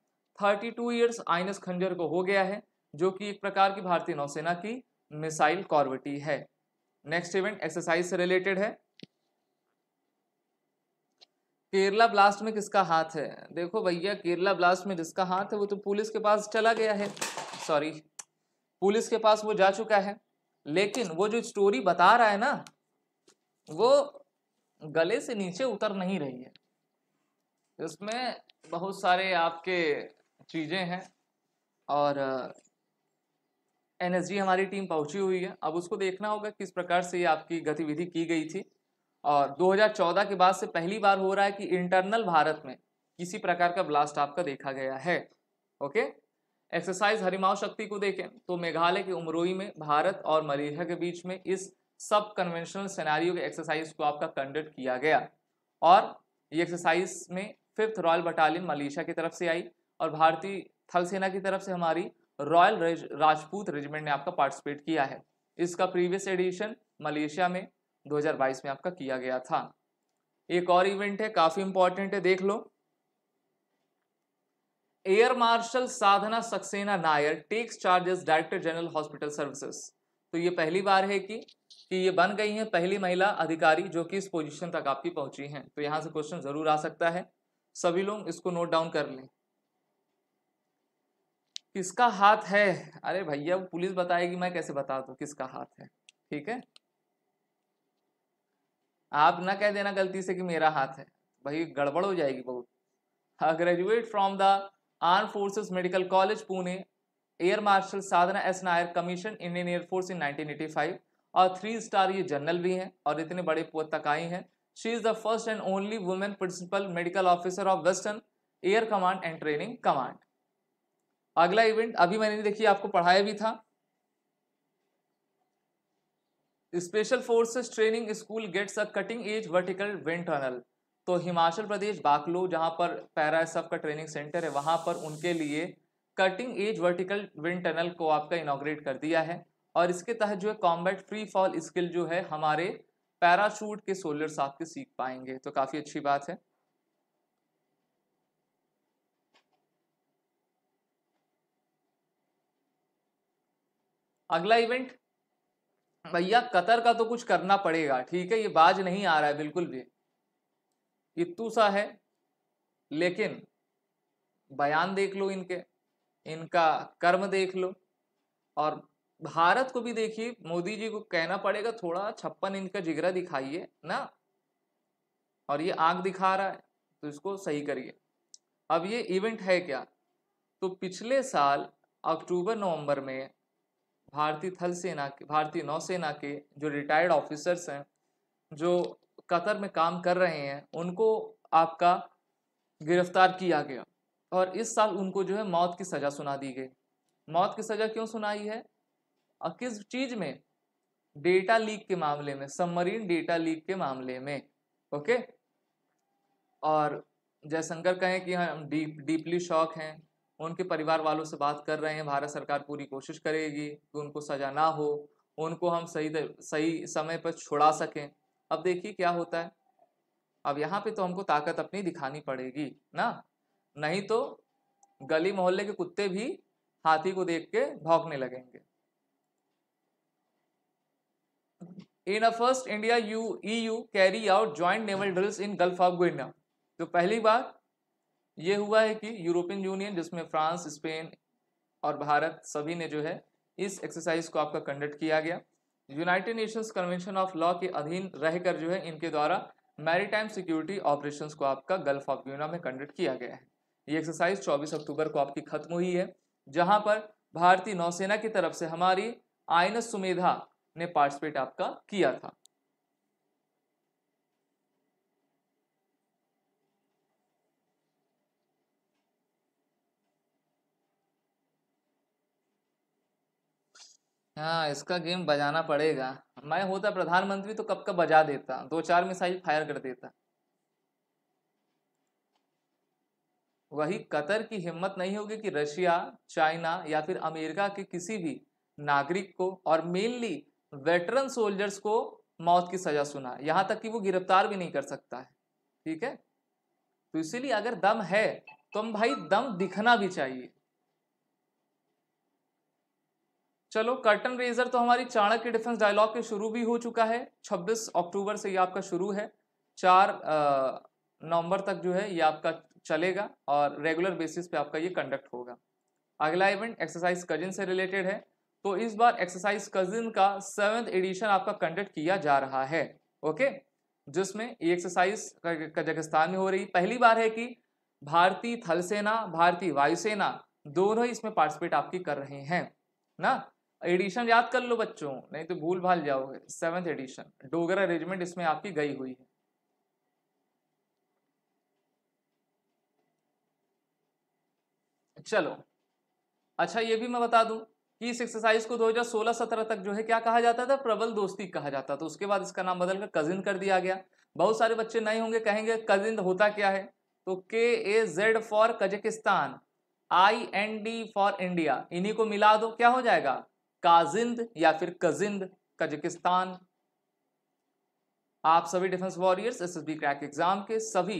थर्टी टू ईयर्स आइनस खंजर को हो गया है जो कि एक प्रकार की भारतीय नौसेना की मिसाइल कॉर्वटी है नेक्स्ट इवेंट एक्सरसाइज से रिलेटेड है केरला ब्लास्ट में किसका हाथ है देखो भैया केरला ब्लास्ट में जिसका हाथ है वो तो पुलिस के पास चला गया है सॉरी पुलिस के पास वो जा चुका है लेकिन वो जो स्टोरी बता रहा है ना वो गले से नीचे उतर नहीं रही है इसमें बहुत सारे आपके चीज़ें हैं और एनएसजी हमारी टीम पहुंची हुई है अब उसको देखना होगा किस प्रकार से ये आपकी गतिविधि की गई थी और 2014 के बाद से पहली बार हो रहा है कि इंटरनल भारत में किसी प्रकार का ब्लास्ट आपका देखा गया है ओके एक्सरसाइज हरिमाव शक्ति को देखें तो मेघालय के उमरोई में भारत और मलेशिया के बीच में इस सब कन्वेंशनल सेनारियो के एक्सरसाइज को आपका कंडक्ट किया गया और ये एक्सरसाइज में फिफ्थ रॉयल बटालियन मलेशिया की तरफ से आई और भारतीय थल सेना की तरफ से हमारी रॉयल राजपूत रेजिमेंट ने आपका पार्टिसिपेट किया है इसका प्रीवियस एडिशन मलेशिया में 2022 में आपका किया गया था एक और इवेंट है काफी इंपॉर्टेंट है देख लो air marshal Sadhana Saxena Nair takes charges director general hospital services तो ये पहली बार है कि कि ये बन गई हैं पहली महिला अधिकारी जो कि इस पोजीशन तक आपकी पहुंची हैं तो यहां से क्वेश्चन जरूर आ सकता है सभी लोग इसको नोट डाउन कर लें किसका हाथ है अरे भैया पुलिस बताएगी मैं कैसे बता दू किसका हाथ है ठीक है आप ना कह देना गलती से कि मेरा हाथ है भाई गड़बड़ हो जाएगी बहुत graduate from the arm forces medical college Pune air marshal Sadhana S Nair commission Indian air force in 1985 और थ्री स्टार ये जनरल भी हैं और इतने बड़े पद तक आई हैं she is the first and only women principal medical officer of western air command and training command अगला इवेंट अभी मैंने देखिए आपको पढ़ाया भी था special forces training school gets a cutting edge vertical wind tunnel तो हिमाचल प्रदेश बाकलो जहाँ पर पैरा सब का ट्रेनिंग सेंटर है वहां पर उनके लिए cutting edge vertical wind tunnel को आपका इनाग्रेट कर दिया है और इसके तहत जो है कॉम्बैट फ्री फॉल स्किल जो है हमारे पैराशूट के सोलर साथ के सीख पाएंगे तो काफ़ी अच्छी बात है अगला इवेंट भैया कतर का तो कुछ करना पड़ेगा ठीक है ये बाज नहीं आ रहा है बिल्कुल भी इतू सा है लेकिन बयान देख लो इनके इनका कर्म देख लो और भारत को भी देखिए मोदी जी को कहना पड़ेगा थोड़ा छप्पन इनका जिगरा दिखाइए ना और ये आग दिखा रहा है तो इसको सही करिए अब ये इवेंट है क्या तो पिछले साल अक्टूबर नवंबर में भारतीय थल सेना के भारतीय नौसेना के जो रिटायर्ड ऑफिसर्स हैं जो कतर में काम कर रहे हैं उनको आपका गिरफ्तार किया गया और इस साल उनको जो है मौत की सज़ा सुना दी गई मौत की सज़ा क्यों सुनाई है और किस चीज़ में डेटा लीक के मामले में सबमरीन डेटा लीक के मामले में ओके और जयशंकर कहें कि हाँ, हम डीप डीपली शॉक हैं उनके परिवार वालों से बात कर रहे हैं भारत सरकार पूरी कोशिश करेगी कि उनको सजा ना हो उनको हम सही सही समय पर छुड़ा सकें अब देखिए क्या होता है अब यहाँ पे तो हमको ताकत अपनी दिखानी पड़ेगी ना नहीं तो गली मोहल्ले के कुत्ते भी हाथी को देख के भौंकने लगेंगे in a first India U E U carry out joint naval drills in gulf of Guinea तो पहली बार ये हुआ है कि यूरोपियन यूनियन जिसमें फ्रांस स्पेन और भारत सभी ने जो है इस एक्सरसाइज को आपका कंडक्ट किया गया United Nations convention of law के अधीन रहकर जो है इनके द्वारा मैरीटाइम सिक्योरिटी ऑपरेशन को आपका गल्फ ऑफ यूना में कंडक्ट किया गया है ये एक्सरसाइज 24 अक्टूबर को आपकी खत्म हुई है जहां पर भारतीय नौसेना की तरफ से हमारी आयनस सुमेधा ने पार्टिसिपेट आपका किया था हाँ इसका गेम बजाना पड़ेगा मैं होता प्रधानमंत्री तो कब का बजा देता दो चार मिसाइल फायर कर देता वही कतर की हिम्मत नहीं होगी कि रशिया चाइना या फिर अमेरिका के किसी भी नागरिक को और मेनली वेटरन सोल्जर्स को मौत की सजा सुना यहाँ तक कि वो गिरफ्तार भी नहीं कर सकता है ठीक है तो इसीलिए अगर दम है तो हम भाई दम दिखना भी चाहिए चलो कर्टन रेजर तो हमारी चाणक्य डिफेंस डायलॉग के शुरू भी हो चुका है 26 अक्टूबर से ये आपका शुरू है चार नवंबर तक जो है ये आपका चलेगा और रेगुलर बेसिस पे आपका ये कंडक्ट होगा अगला इवेंट एक्सरसाइज कजिन से रिलेटेड है तो इस बार एक्सरसाइज कजिन का सेवेंथ एडिशन आपका कंडक्ट किया जा रहा है ओके जिसमें ये एक्सरसाइज कजाकिस्तान में हो रही पहली बार है कि भारतीय थल सेना भारतीय वायुसेना दोनों इसमें पार्टिसिपेट आपकी कर रहे हैं ना एडिशन याद कर लो बच्चों नहीं तो भूल भाल जाओगे सेवेंथ एडिशन डोगर अरेंजमेंट इसमें आपकी गई हुई है चलो अच्छा ये भी मैं बता दूं कि इस एक्सरसाइज को 2016-17 तक जो है क्या कहा जाता था प्रबल दोस्ती कहा जाता था उसके बाद इसका नाम बदलकर कजिन कर दिया गया बहुत सारे बच्चे नए होंगे कहेंगे कजिन होता क्या है तो K A Z for Kazakhstan I N D for India इन्हीं को मिला दो क्या हो जाएगा काजिंद या फिर कजिंद कजकिस्तान आप सभी defence warriors S S B crack exam के सभी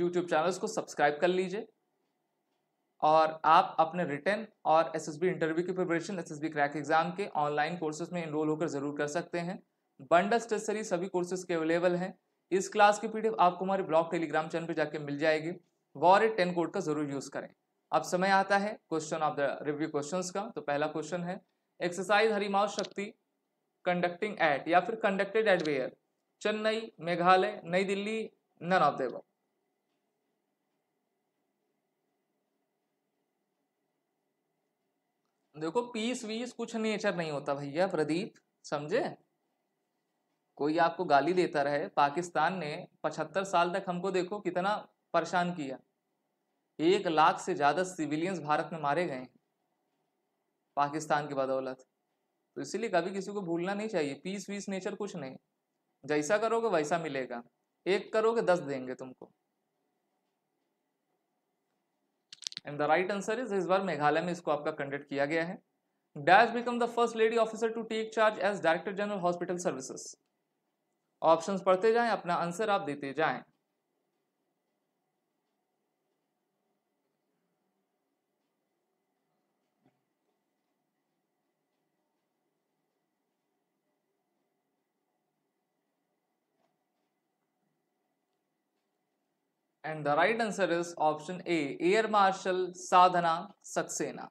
यूट्यूब चैनल्स को सब्सक्राइब कर लीजिए और आप अपने रिटर्न और एस एस बी इंटरव्यू की preparation S S B crack exam के ऑनलाइन कोर्सेज में इनरोल होकर जरूर कर सकते हैं बंडल स्टेसरी सभी कोर्सेज के अवेलेबल हैं इस क्लास की पीडीएफ आपको हमारे ब्लॉग टेलीग्राम चैनल पर जाके मिल जाएगी वॉर एट टेन कोड का जरूर यूज़ करें अब समय आता है question of the review questions का तो पहला क्वेश्चन है एक्सरसाइज हरिमाव शक्ति कंडक्टिंग एट या फिर conducted at where Chennai Meghalaya Nai Delhi none of देव देखो पीस वीस कुछ नेचर नहीं होता भैया प्रदीप समझे कोई आपको गाली देता रहे पाकिस्तान ने पचहत्तर साल तक हमको देखो कितना परेशान किया एक लाख से ज्यादा सिविलियंस भारत में मारे गए हैं पाकिस्तान की बदौलत तो इसीलिए कभी किसी को भूलना नहीं चाहिए पीस वीस नेचर कुछ नहीं जैसा करोगे वैसा मिलेगा एक करोगे दस देंगे तुमको and the right answer is इस बार मेघालय में इसको आपका कंडक्ट किया गया है dash become the first lady officer to take charge as director general hospital services options पढ़ते जाएं अपना आंसर आप देते जाएं and the right answer is option A Air Marshal Sadhana Saxena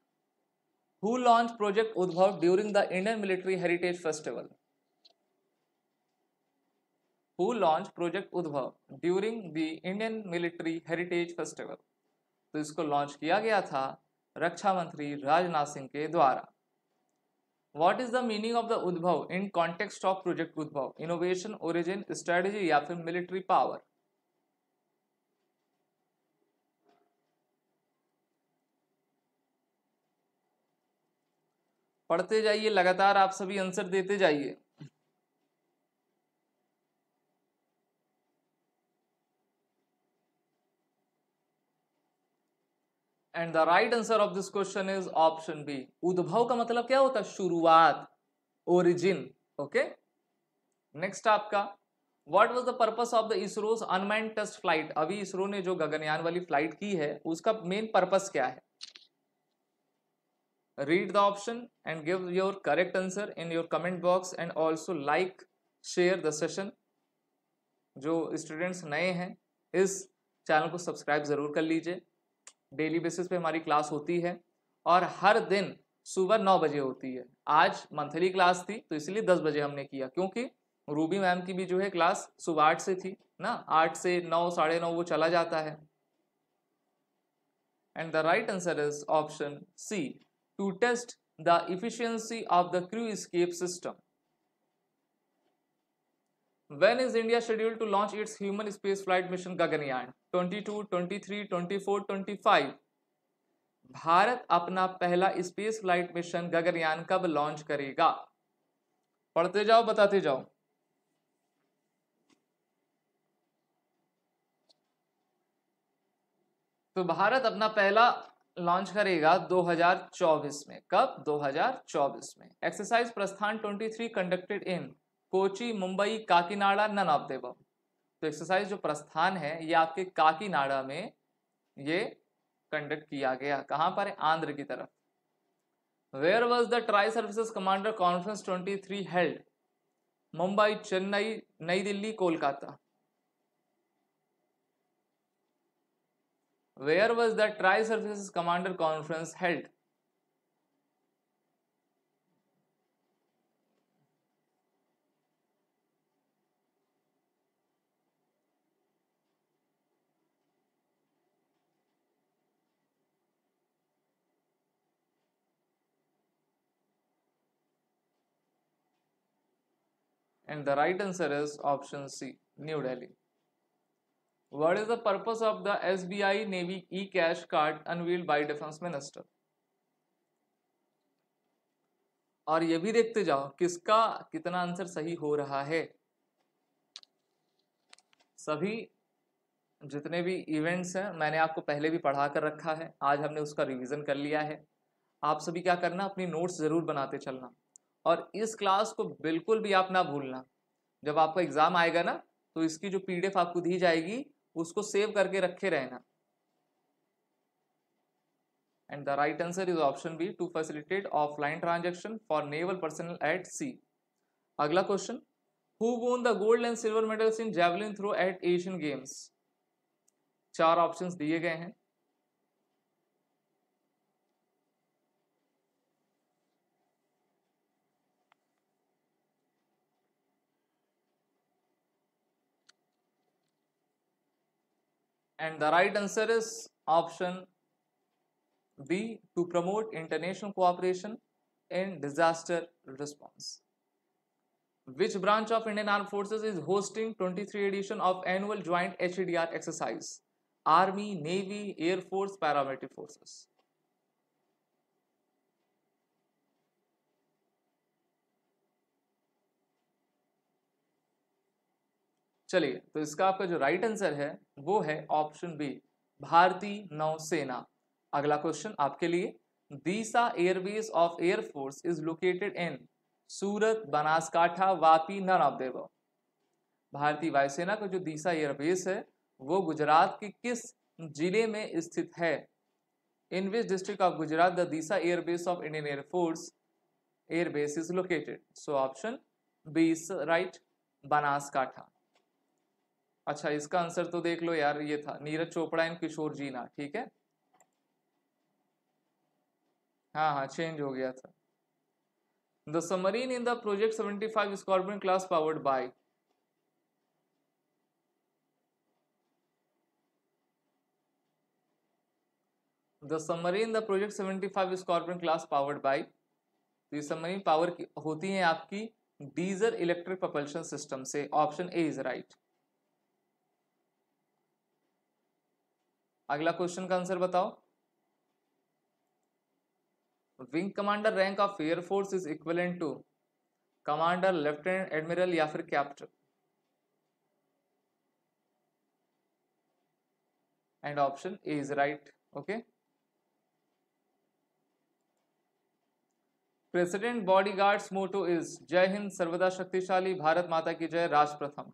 who launched project Udbhav during the Indian Military Heritage Festival who launched project Udbhav during the Indian Military Heritage Festival तो इसको launch किया गया था रक्षा मंत्री राजनाथ सिंह के द्वारा what is the meaning of the Udbhav in context of project Udbhav innovation origin strategy या फिर मिलिट्री पावर पढ़ते जाइए लगातार आप सभी आंसर देते जाइए and the right answer of this question is option B Udbhav का मतलब क्या होता है शुरुआत ओरिजिन ओके नेक्स्ट आपका what was the purpose of the ISRO's unmanned test flight अभी इसरो ने जो गगनयान वाली फ्लाइट की है उसका मेन पर्पस क्या है read the option and give your correct answer in your comment box and also like share the session जो स्टूडेंट्स नए हैं इस चैनल को सब्सक्राइब ज़रूर कर लीजिए डेली बेसिस पे हमारी क्लास होती है और हर दिन सुबह नौ बजे होती है आज मंथली क्लास थी तो इसलिए दस बजे हमने किया क्योंकि रूबी मैम की भी जो है क्लास सुबह आठ से थी ना आठ से नौ साढ़े नौ वो चला जाता है and the right answer is option C to test the efficiency of the crew escape system. When is India scheduled to launch its human space flight mission Gaganyaan? 22, 23, 24, 25. bharat apna pehla space flight mission gaganyaan kab launch karega पढ़ते jao batate jao तो भारत अपना पहला launch करेगा 2024 में कब 2024 में exercise Prasthan 23 conducted in Kochi Mumbai Kakinada none of these तो exercise जो प्रस्थान है ये आपके काकीनाडा में ये कंडक्ट किया गया कहां पर है आंध्र की तरफ was the tri service commander conference twenty 23 held Mumbai Chennai Nai Delhi Kolkata Where was the Tri Services Commander Conference held? and the right answer is option C, New Delhi. What is the purpose of the S B I navy E cash card unveil by defence minister और ये भी देखते जाओ किसका कितना answer सही हो रहा है सभी जितने भी इवेंट्स हैं मैंने आपको पहले भी पढ़ा कर रखा है आज हमने उसका रिवीजन कर लिया है आप सभी क्या करना अपनी नोट्स ज़रूर बनाते चलना और इस क्लास को बिल्कुल भी आप ना भूलना जब आपका एग्ज़ाम आएगा ना तो इसकी जो पीडीएफ आपको दी जाएगी उसको सेव करके रखे रहना and the right answer is option B to facilitate offline transaction for naval person at sea अगला question who won the gold and silver medals in javelin throw at Asian games चार ऑप्शन दिए गए हैं and the right answer is option B to promote international cooperation in disaster response. Which branch of Indian Armed Forces is hosting 23 edition of annual joint HDR exercise? Army, Navy, Air Force, Paramilitary Forces. चलिए तो इसका आपका जो right answer है वो है option B भारतीय नौसेना अगला क्वेश्चन आपके लिए Deesa airbase of air force is located in Surat Banaskantha Vapi none of these भारतीय वायुसेना का जो दीसा एयरबेस है वो गुजरात के किस जिले में स्थित है in which district of Gujarat the Deesa airbase of Indian air force airbase is located so option B is right Banaskantha अच्छा इसका आंसर तो देख लो यार ये था नीरज चोपड़ा एंड किशोर जीना ठीक है हाँ हाँ चेंज हो गया था the submarine in the project seventy five Scorpene class powered by the submarine in the project five Scorpene class powered by तो ये समरीन पावर की होती है आपकी डीजल इलेक्ट्रिक प्रपल्शन सिस्टम से ऑप्शन ए इज राइट अगला क्वेश्चन का आंसर बताओ wing commander rank of air force is equivalent to commander lieutenant admiral या फिर captain and option A is right okay president bodyguards motto is Jai Hind सर्वदा शक्तिशाली भारत माता की जय राजप्रथम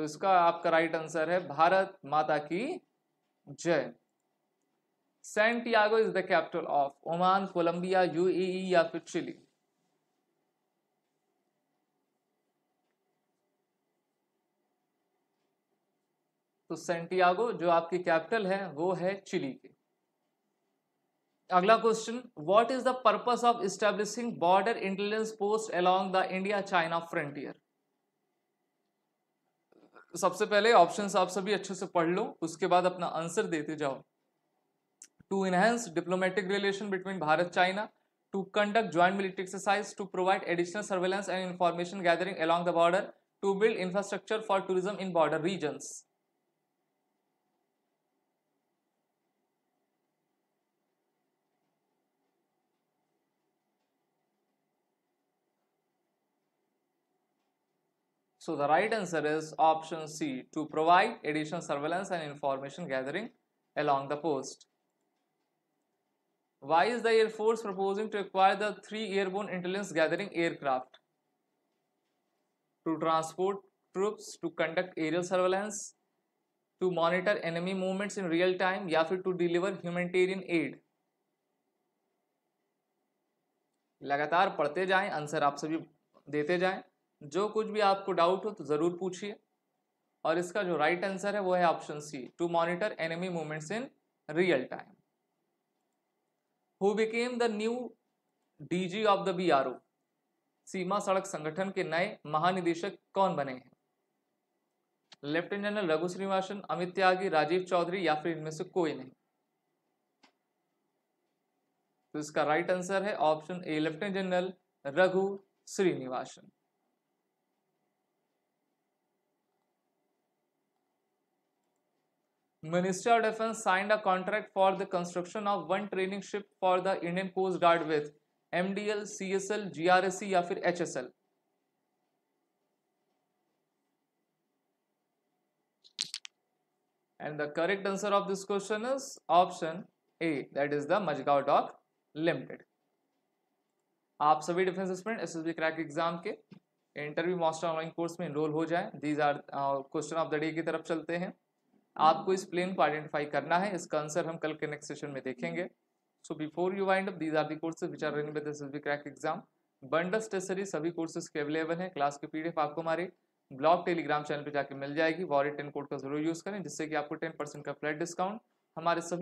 तो इसका आपका राइट आंसर है भारत माता की जय Santiago is the capital of Oman Colombia UAE या फिर चिली तो सेंटियागो जो आपकी कैपिटल है वो है चिली की अगला question what is the purpose of establishing border intelligence post along the India China frontier तो सबसे पहले ऑप्शन आप सभी अच्छे से पढ़ लो उसके बाद अपना आंसर देते जाओ to enhance diplomatic relation between Bharat China to conduct joint military exercise to provide additional surveillance and information gathering along the border to build infrastructure for tourism in border regions So the right answer is option C to provide additional surveillance and information gathering along the post. Why is the Air Force proposing to acquire the three airborne intelligence gathering aircraft? To transport troops, to conduct aerial surveillance, to monitor enemy movements in real time, या to deliver humanitarian aid. लगातार पढ़ते जाएं, answer आप सभी देते जाएं. जो कुछ भी आपको डाउट हो तो ज़रूर पूछिए और इसका जो राइट right आंसर है वो है option C to monitor enemy movements in real time who became the new DG of the BRO सीमा सड़क संगठन के नए महानिदेशक कौन बने हैं लेफ्टिनेंट जनरल रघु श्रीनिवासन अमित त्यागी राजीव चौधरी या फिर इनमें से कोई नहीं तो इसका राइट right आंसर है option A lieutenant general Raghu Srinivasan ministry of defence signed a contract for the construction of one training ship for the Indian coast guard with M D L C S L G R S C या फिर H S L and the correct answer of this question is option A that is the Mazagon dock limited आप सभी defence student S S B crack exam के interview master online course में enrol हो जाए these are question of the day की तरफ चलते हैं आपको इस प्लेन को आइडेंटिफाई करना है इसका आंसर हम कल के नेक्स्ट सेशन में देखेंगे so before you wind up these are the courses which are running with S crack exam bundle stationery सभी कोर्सेज के अवेलेबल हैं क्लास के पीडीएफ आपको हमारे ब्लॉग टेलीग्राम चैनल पर जाकर मिल जाएगी वॉरेट टेन कोड का जरूर यूज़ करें जिससे कि आपको टेन परसेंट का फ्लैट डिस्काउंट हमारे सभी